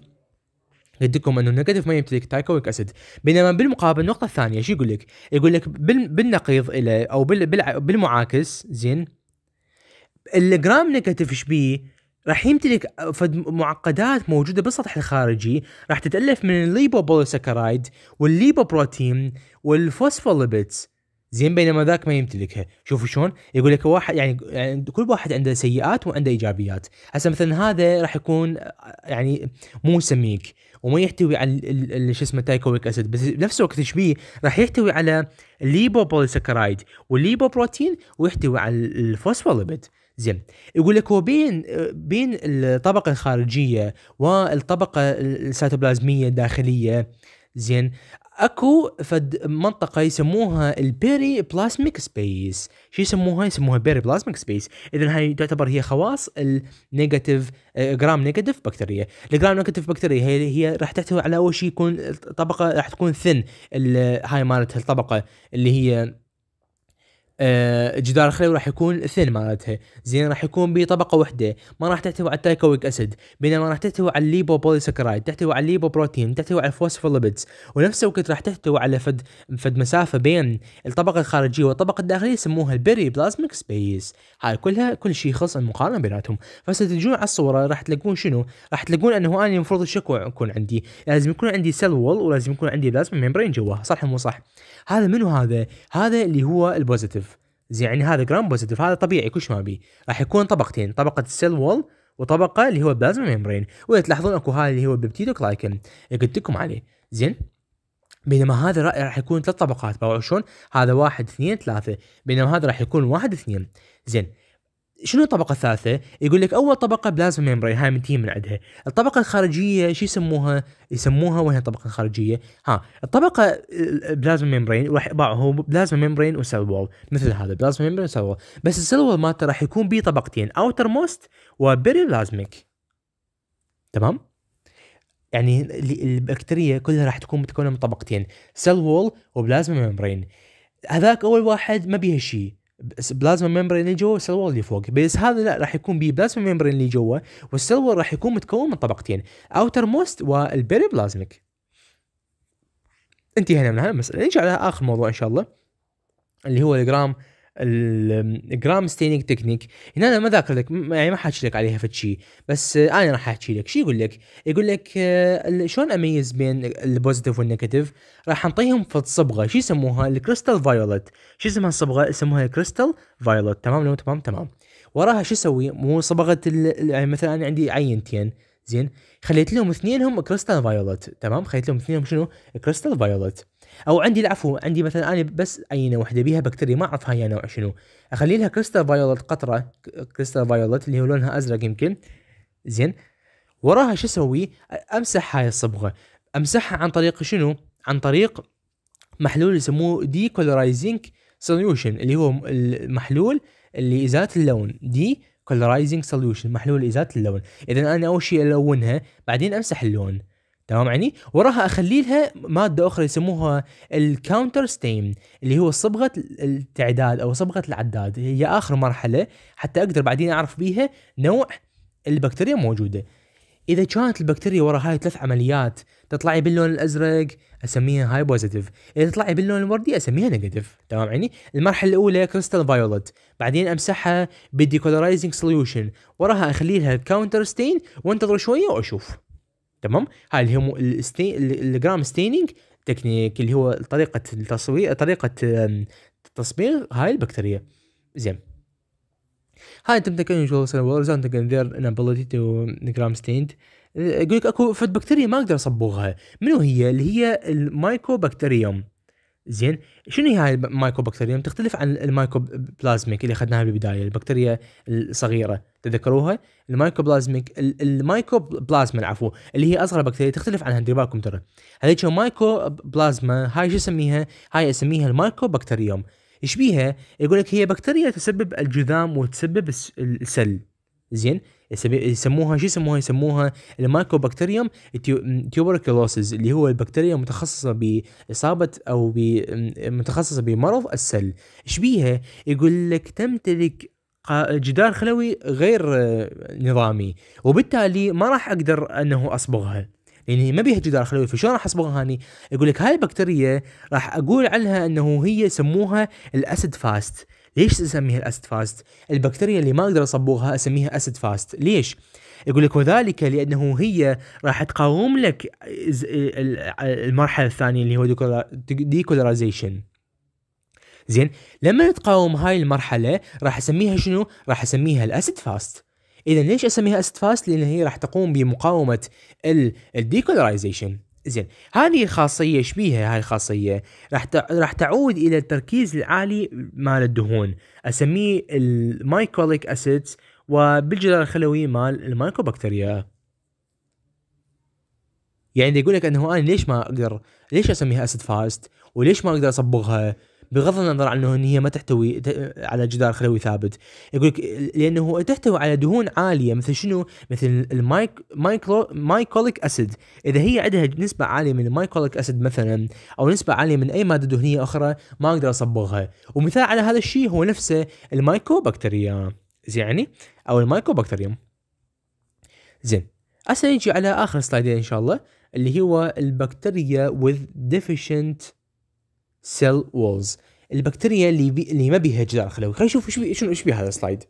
يدكم انه النيجاتيف ما يمتلك تايكويك اسيد بينما بالمقابل النقطه الثانيه شو يقول لك؟ يقول لك بالنقيض الى او بالمعاكس زين الجرام نيجاتيف ايش بيه؟ راح يمتلك فد معقدات موجودة بالسطح الخارجي راح تتألف من الليبوبوليسكرايد والليبوبروتين والفوسفوليبيدز زين بينما ذاك ما يمتلكها شوفوا شلون يقول لك واحد يعني, يعني كل واحد عنده سيئات وعنده ايجابيات هسه مثلا هذا راح يكون يعني مو سميك وما يحتوي على شو اسمه تايكويك اسيد بس بنفس الوقت تشبيه راح يحتوي على والليبو بروتين ويحتوي على الفوسفوليبيد زين يقول لك هو بين بين الطبقه الخارجيه والطبقه السيتوبلازميه الداخليه زين اكو فد منطقه يسموها البيري بلازميك سبيس شو يسموها يسموها بيري بلازميك سبيس اذا هاي تعتبر هي خواص النيجاتيف جرام نيجاتيف بكتيريا الجرام نيجاتيف بكتيريا هي هي راح تحتوي على اول شيء يكون طبقه راح تكون ثن هاي مالت الطبقه اللي هي آه، جدار الخليل راح يكون ثين مالتها زين راح يكون بطبقه واحده ما راح تحتوي على التايكويك اسيد بينما راح تحتوي على الليبو بوليسكرايد تحتوي على الليبو بروتين تحتوي على الفوسفوليبيدز ونفس الوقت راح تحتوي على فد فد مسافه بين الطبقه الخارجيه والطبقه الداخليه يسموها البيري بلازميك سبيس هاي كلها كل شيء يخص المقارنه بيناتهم فستجون على الصوره راح تلقون شنو راح تلقون انه انا المفروض الشكوى يكون عندي لازم يكون عندي سيل وول ولازم يكون عندي بلازما ميمبرين جواها صح مو صح هذا منو هذا هذا اللي هو البوزيتيف زين يعني هذا جرام بوزيتيف هذا طبيعي كل ما بيه راح يكون طبقتين طبقه السيل وول وطبقه اللي هو بلازما ميمبرين واذا تلاحظون اكو هاي اللي هو بيبتيدو كلايكن قلت لكم عليه زين بينما هذا راح يكون ثلاث طبقات شلون هذا واحد اثنين ثلاثه بينما هذا راح يكون واحد اثنين زين شنو الطبقه الثالثه؟ يقول لك اول طبقه بلازما ميمبرين هاي من تيم من عندها، الطبقه الخارجيه شو يسموها؟ يسموها وين الطبقه الخارجيه؟ ها الطبقه بلازما ميمبرين راح هو بلازما ميمبرين وسيل وول مثل هذا بلازما ميمبرين وسيل وول، بس السيل وول مالته راح يكون به طبقتين اوتر موست وبيري بلازميك. تمام؟ يعني البكتيريا كلها راح تكون متكونه من طبقتين، سيل وول وبلازما ميمبرين. هذاك اول واحد ما بيها شيء، بلازما ميمبرين اللي جوا والسيل اللي فوق بس هذا لا راح يكون بي بلازما ميمبرين اللي جوا والسيل وول راح يكون متكون من طبقتين اوتر موست والبيري بلازمك انتهينا من هالمساله نجي على اخر موضوع ان شاء الله اللي هو الجرام الجرام ستينينج تكنيك هنا انا ما ذاكر لك يعني ما حاحكي لك عليها فشي بس انا راح احكي لك شو يقول لك يقول لك آه، شلون اميز بين البوزيتيف والنيجاتيف راح انطيهم فد صبغه شو يسموها الكريستال فايولت شو اسمها الصبغه يسموها الكريستال فايولت تمام لو تمام تمام وراها شو اسوي مو صبغه يعني مثلا انا عندي عينتين زين خليت لهم اثنينهم كريستال فايولت تمام خليت لهم اثنينهم شنو كريستال فايولت او عندي العفو عندي مثلا انا بس عينه وحده بيها بكتيريا ما اعرف هاي يعني نوع شنو اخلي لها كريستال فايولت قطره كريستال فايولت اللي هو لونها ازرق يمكن زين وراها شو اسوي امسح هاي الصبغه امسحها عن طريق شنو عن طريق محلول يسموه دي كولرايزنج سوليوشن اللي هو المحلول اللي ازاله اللون دي كولرايزنج سوليوشن محلول ازاله اللون اذا انا اول شيء الونها بعدين امسح اللون تمام يعني وراها اخلي لها ماده اخرى يسموها الكاونتر ستيم اللي هو صبغه التعداد او صبغه العداد هي اخر مرحله حتى اقدر بعدين اعرف بيها نوع البكتيريا موجوده اذا كانت البكتيريا ورا هاي ثلاث عمليات تطلعي باللون الازرق اسميها هاي بوزيتيف اذا تطلعي باللون الوردي اسميها نيجاتيف تمام يعني المرحله الاولى كريستال فايولت بعدين امسحها بديكولرايزنج سوليوشن وراها اخلي لها كاونتر ستين وانتظر شويه واشوف تمام هاي اللي هم الجرام ستينينج تكنيك اللي هو طريقه التصوير طريقه تصبيغ هاي البكتيريا زين هاي انت تبدا كنجول سيرفرز اند ذير انابيلتي تو جرام ستيند يقول لك اكو فد بكتيريا ما اقدر اصبغها منو هي اللي هي المايكو بكتيريوم زين شنو هي هاي المايكوبكتيريوم تختلف عن المايكوبلازميك اللي اخذناها بالبدايه البكتيريا الصغيره تذكروها المايكوبلازميك المايكوبلازما العفو اللي هي اصغر بكتيريا تختلف عنها دير بالكم ترى هذيك مايكوبلازما هاي شو اسميها هاي اسميها المايكوبكتيريوم ايش بيها يقول لك هي بكتيريا تسبب الجذام وتسبب السل زين يسموها شو يسموها يسموها المايكوبكتيريوم تيوبركلوسز اللي هو البكتيريا متخصصه باصابه او متخصصه بمرض السل ايش بيها يقول لك تمتلك جدار خلوي غير آه، نظامي وبالتالي ما راح اقدر انه اصبغها يعني ما بيها جدار خلوي فشلون راح اصبغها هاني؟ يقول لك هاي البكتيريا راح اقول عنها انه هي يسموها الاسيد فاست ليش اسميها الاسيد فاست؟ البكتيريا اللي ما اقدر اصبغها اسميها اسيد فاست، ليش؟ يقول لك وذلك لانه هي راح تقاوم لك المرحله الثانيه اللي هو ديكولرايزيشن زين لما تقاوم هاي المرحله راح اسميها شنو؟ راح اسميها الاسيد فاست اذا ليش اسميها اسيد فاست؟ لان هي راح تقوم بمقاومه الديكولرايزيشن زين هذه الخاصيه ايش بيها هاي الخاصيه راح راح تعود الى التركيز العالي مال الدهون اسميه المايكوليك اسيدز وبالجدار الخلوي مال المايكوبكتيريا يعني يقول لك انه انا ليش ما اقدر ليش اسميها اسيد فاست وليش ما اقدر اصبغها بغض النظر عن انه هي ما تحتوي على جدار خلوي ثابت يقول لك لانه تحتوي على دهون عاليه مثل شنو مثل المايك مايكرو مايكوليك اسيد اذا هي عندها نسبه عاليه من المايكوليك اسيد مثلا او نسبه عاليه من اي ماده دهنيه اخرى ما اقدر اصبغها ومثال على هذا الشيء هو نفسه المايكوبكتيريا زين يعني او المايكوبكتيريوم زين هسه نجي على اخر سلايدين ان شاء الله اللي هو البكتيريا with deficient سيل وولز البكتيريا اللي بي اللي ما بيها جدار خلوي خلينا نشوف ايش بي شنو ايش بيه هذا السلايد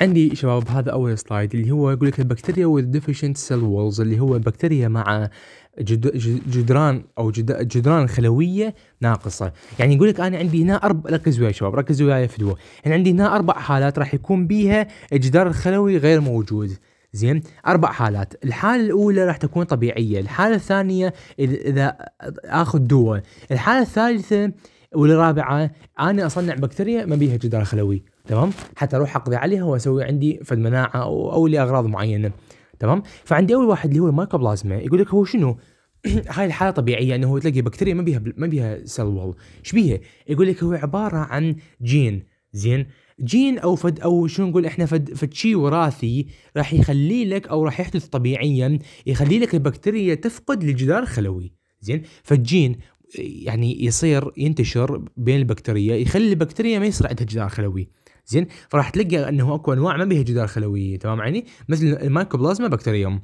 عندي شباب هذا اول سلايد اللي هو يقول لك البكتيريا والديفيشنت سيل وولز اللي هو البكتيريا مع جد جدران او جد جدران خلويه ناقصه يعني يقول لك انا عندي هنا اربع ركزوا يا شباب ركزوا وياي فدوه يعني عندي هنا اربع حالات راح يكون بيها الجدار الخلوي غير موجود زين اربع حالات الحاله الاولى راح تكون طبيعيه الحاله الثانيه اذا اخذ دواء الحاله الثالثه والرابعه انا اصنع بكتيريا ما بيها جدار خلوي تمام حتى اروح اقضي عليها واسوي عندي في المناعه او, أو لاغراض معينه تمام فعندي اول واحد اللي هو المايكوبلازما يقول لك هو شنو هاي الحاله طبيعيه انه هو تلاقي بكتيريا ما بيها ما بيها سيل وول ايش بيها يقول لك هو عباره عن جين زين جين او فد او شو نقول احنا فد فد شيء وراثي راح يخلي لك او راح يحدث طبيعيا يخلي لك البكتيريا تفقد الجدار الخلوي زين فالجين يعني يصير ينتشر بين البكتيريا يخلي البكتيريا ما يصير عندها جدار خلوي زين فراح تلقى انه اكو انواع ما بها جدار خلوي تمام يعني مثل المايكوبلازما بكتيريوم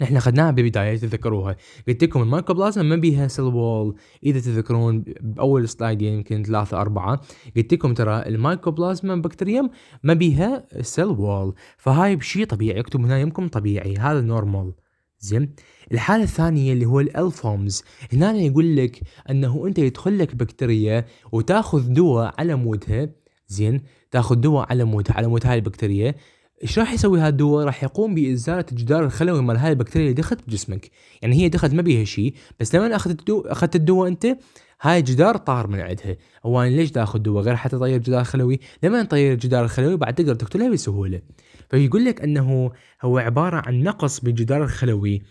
نحن اخذناها ببداية تذكروها قلت لكم المايكوبلازما ما بيها سيل وول إذا تذكرون بأول سلايد يمكن ثلاثة أربعة قلت لكم ترى المايكوبلازما بكتيريوم ما بيها سيل وول فهاي بشي طبيعي اكتب هنا يمكن طبيعي هذا نورمال زين الحالة الثانية اللي هو الالفومز هنا يقول لك انه انت يدخل لك بكتيريا وتاخذ دواء على مودها زين تاخذ دواء على مودها على مود هاي البكتيريا ايش راح يسوي الدواء؟ راح يقوم بازاله الجدار الخلوي مال هاي البكتيريا اللي دخلت بجسمك، يعني هي دخلت ما بيها شيء، بس لما اخذت الدواء اخذت الدواء انت هاي الجدار طار من عندها، هو انا ليش تاخذ دواء غير حتى تطير الجدار الخلوي؟ لما نطير الجدار الخلوي بعد تقدر تقتلها بسهوله. فيقول لك انه هو عباره عن نقص بالجدار الخلوي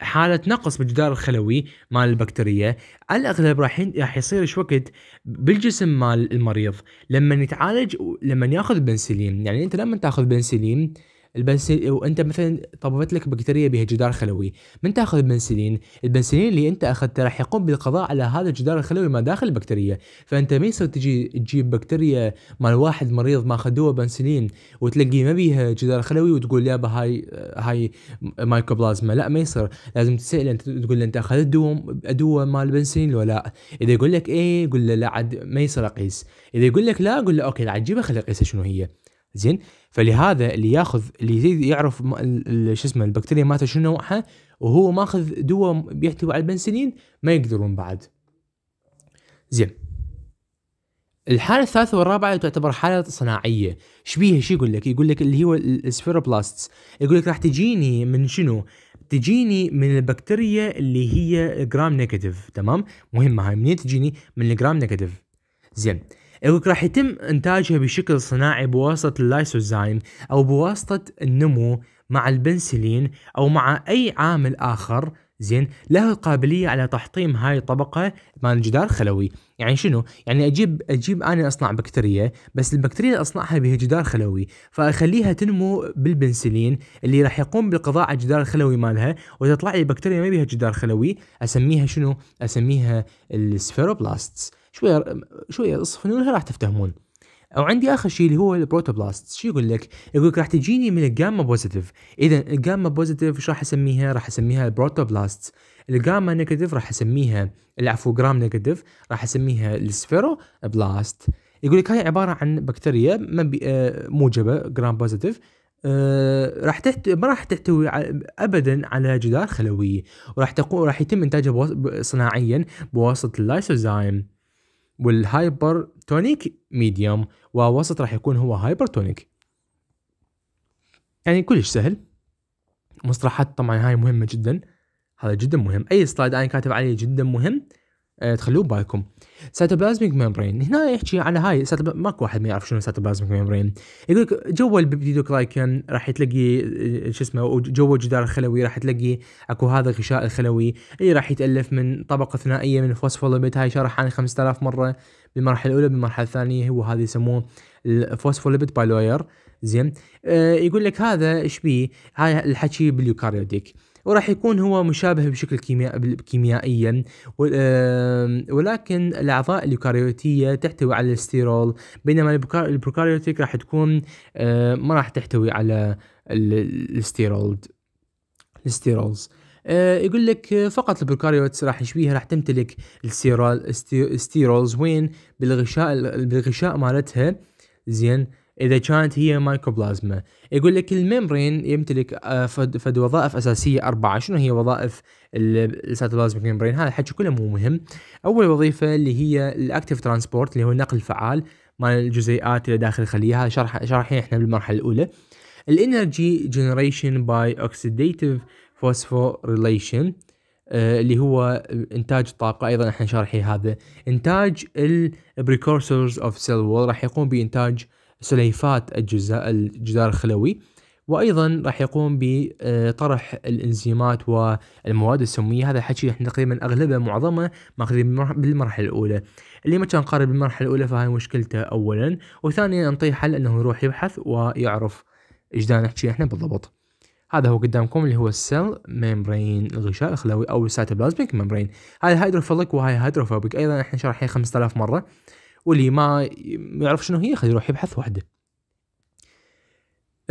حاله نقص بالجدار الخلوي مال البكتيريا على الاغلب راح راح يصير ايش وقت بالجسم مال المريض لما يتعالج لما ياخذ بنسلين يعني انت لما تاخذ بنسلين البنسلين وانت مثلا طببت لك بكتيريا بها جدار خلوي من تاخذ بنسلين البنسلين اللي انت اخذته راح يقوم بالقضاء على هذا الجدار الخلوي ما داخل البكتيريا فانت ما يصير تجي تجيب بكتيريا مال واحد مريض ما اخذوه بنسلين وتلقيه ما بيها جدار خلوي وتقول يابا هاي هاي مايكوبلازما لا ما يصير لازم تساله انت تقول له انت اخذت دوا ادوه مال بنسلين ولا لا اذا يقول لك ايه قول له لا عاد ما يصير اقيس اذا يقول لك لا قول له اوكي عاد جيبها خلي اقيسه شنو هي زين فلهذا اللي ياخذ اللي يعرف شو اسمه البكتيريا مالته شنو نوعها وهو ماخذ دواء بيحتوي على البنسلين ما يقدرون بعد. زين. الحالة الثالثة والرابعة تعتبر حالة صناعية، شبيها شو يقول لك؟ يقول لك اللي هو السفيروبلاستس، يقول لك راح تجيني من شنو؟ تجيني من البكتيريا اللي هي جرام نيجاتيف، تمام؟ مهمة هاي منين تجيني؟ من الجرام نيجاتيف. زين يقولك راح يتم إنتاجها بشكل صناعي بواسطة اللايسوزايم أو بواسطة النمو مع البنسلين أو مع أي عامل آخر زين له القابليه على تحطيم هاي الطبقه مال الجدار الخلوي يعني شنو يعني اجيب اجيب انا اصنع بكتيريا بس البكتيريا اللي اصنعها بها جدار خلوي فاخليها تنمو بالبنسلين اللي راح يقوم بالقضاء على الجدار الخلوي مالها وتطلع لي بكتيريا ما بها جدار خلوي اسميها شنو اسميها السفيروبلاستس شويه شويه تصفنونها راح تفتهمون او عندي اخر شيء اللي هو البروتوبلاست شو يقول لك يقول لك راح تجيني من الجاما بوزيتيف اذا الجاما بوزيتيف ايش راح اسميها راح اسميها البروتوبلاست الجاما نيجاتيف راح اسميها العفو جرام نيجاتيف راح اسميها السفيرو بلاست يقول لك هاي عباره عن بكتيريا آه، موجبه جرام بوزيتيف أه راح تحت ما راح تحتوي ابدا على جدار خلوي وراح تقو... راح يتم انتاجها بو... صناعيا بواسطه اللايسوزايم والهايبر تونيك ميديوم ووسط راح يكون هو هايبر تونيك يعني كلش سهل مصطلحات طبعا هاي مهمه جدا هذا جدا مهم اي سلايد انا كاتب عليه جدا مهم آه، تخلوه ببالكم سيتوبلازميك ميمبرين هنا يحكي على هاي ساتب... ماكو واحد ما يعرف شنو سيتوبلازميك ميمبرين يقول لك جوا البيبيدوكلايكن راح تلاقي آه، شو اسمه جوا الجدار الخلوي راح تلاقي اكو هذا الغشاء الخلوي اللي راح يتالف من طبقه ثنائيه من الفوسفوليبيد هاي شرح عن 5000 مره بالمرحله الاولى بالمرحله الثانيه هو هذا يسموه الفوسفوليبيد بايلوير زين آه يقول لك هذا ايش بيه هاي الحكي باليوكاريوتيك وراح يكون هو مشابه بشكل كيميائيا ولكن الاعضاء اليوكاريوتيه تحتوي على الاستيرول بينما البروكاريوتيك راح تكون آه، ما راح تحتوي على الاستيرولد الاستيرولز آه، يقول لك فقط البروكاريوتس راح يشبيها راح تمتلك الستيرولز وين بالغشاء بالغشاء مالتها زين اذا كانت هي مايكوبلازما يقول لك الميمبرين يمتلك آه، فد وظائف اساسيه اربعه شنو هي وظائف السيتوبلازميك ميمبرين هذا الحكي كله مو مهم اول وظيفه اللي هي الاكتيف ترانسبورت اللي هو النقل الفعال مال الجزيئات الى داخل الخليه هذا شرح شرحين احنا بالمرحله الاولى الانرجي جنريشن باي اوكسيديتيف فوسفوريليشن آه، اللي هو انتاج الطاقه ايضا احنا شارحين هذا انتاج البريكورسورز اوف سيل وول راح يقوم بانتاج سليفات الجزاء الجدار الخلوي وايضا راح يقوم بطرح الانزيمات والمواد السميه هذا الحكي احنا تقريبا اغلبه معظمه ماخذين بالمرحله الاولى اللي ما كان قارب بالمرحله الاولى فهاي مشكلته اولا وثانيا نعطيه حل انه يروح يبحث ويعرف ايش دا نحكي احنا بالضبط هذا هو قدامكم اللي هو السيل ميمبرين الغشاء الخلوي او السيتوبلازميك ميمبرين هاي هيدروفيلك وهاي هيدروفوبيك ايضا احنا شرحناه 5000 مره واللي ما يعرف شنو هي خليه يروح يبحث وحده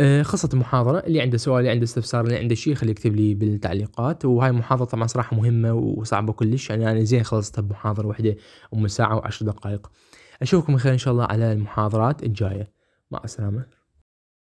آه، خاصة المحاضرة اللي عنده سؤال اللي عنده استفسار اللي عنده شيء خليه يكتب لي بالتعليقات وهاي المحاضرة طبعا صراحة مهمة وصعبة كلش يعني أنا زين خلصتها بمحاضرة واحدة أم ساعة وعشر دقائق أشوفكم خير إن شاء الله على المحاضرات الجاية مع السلامة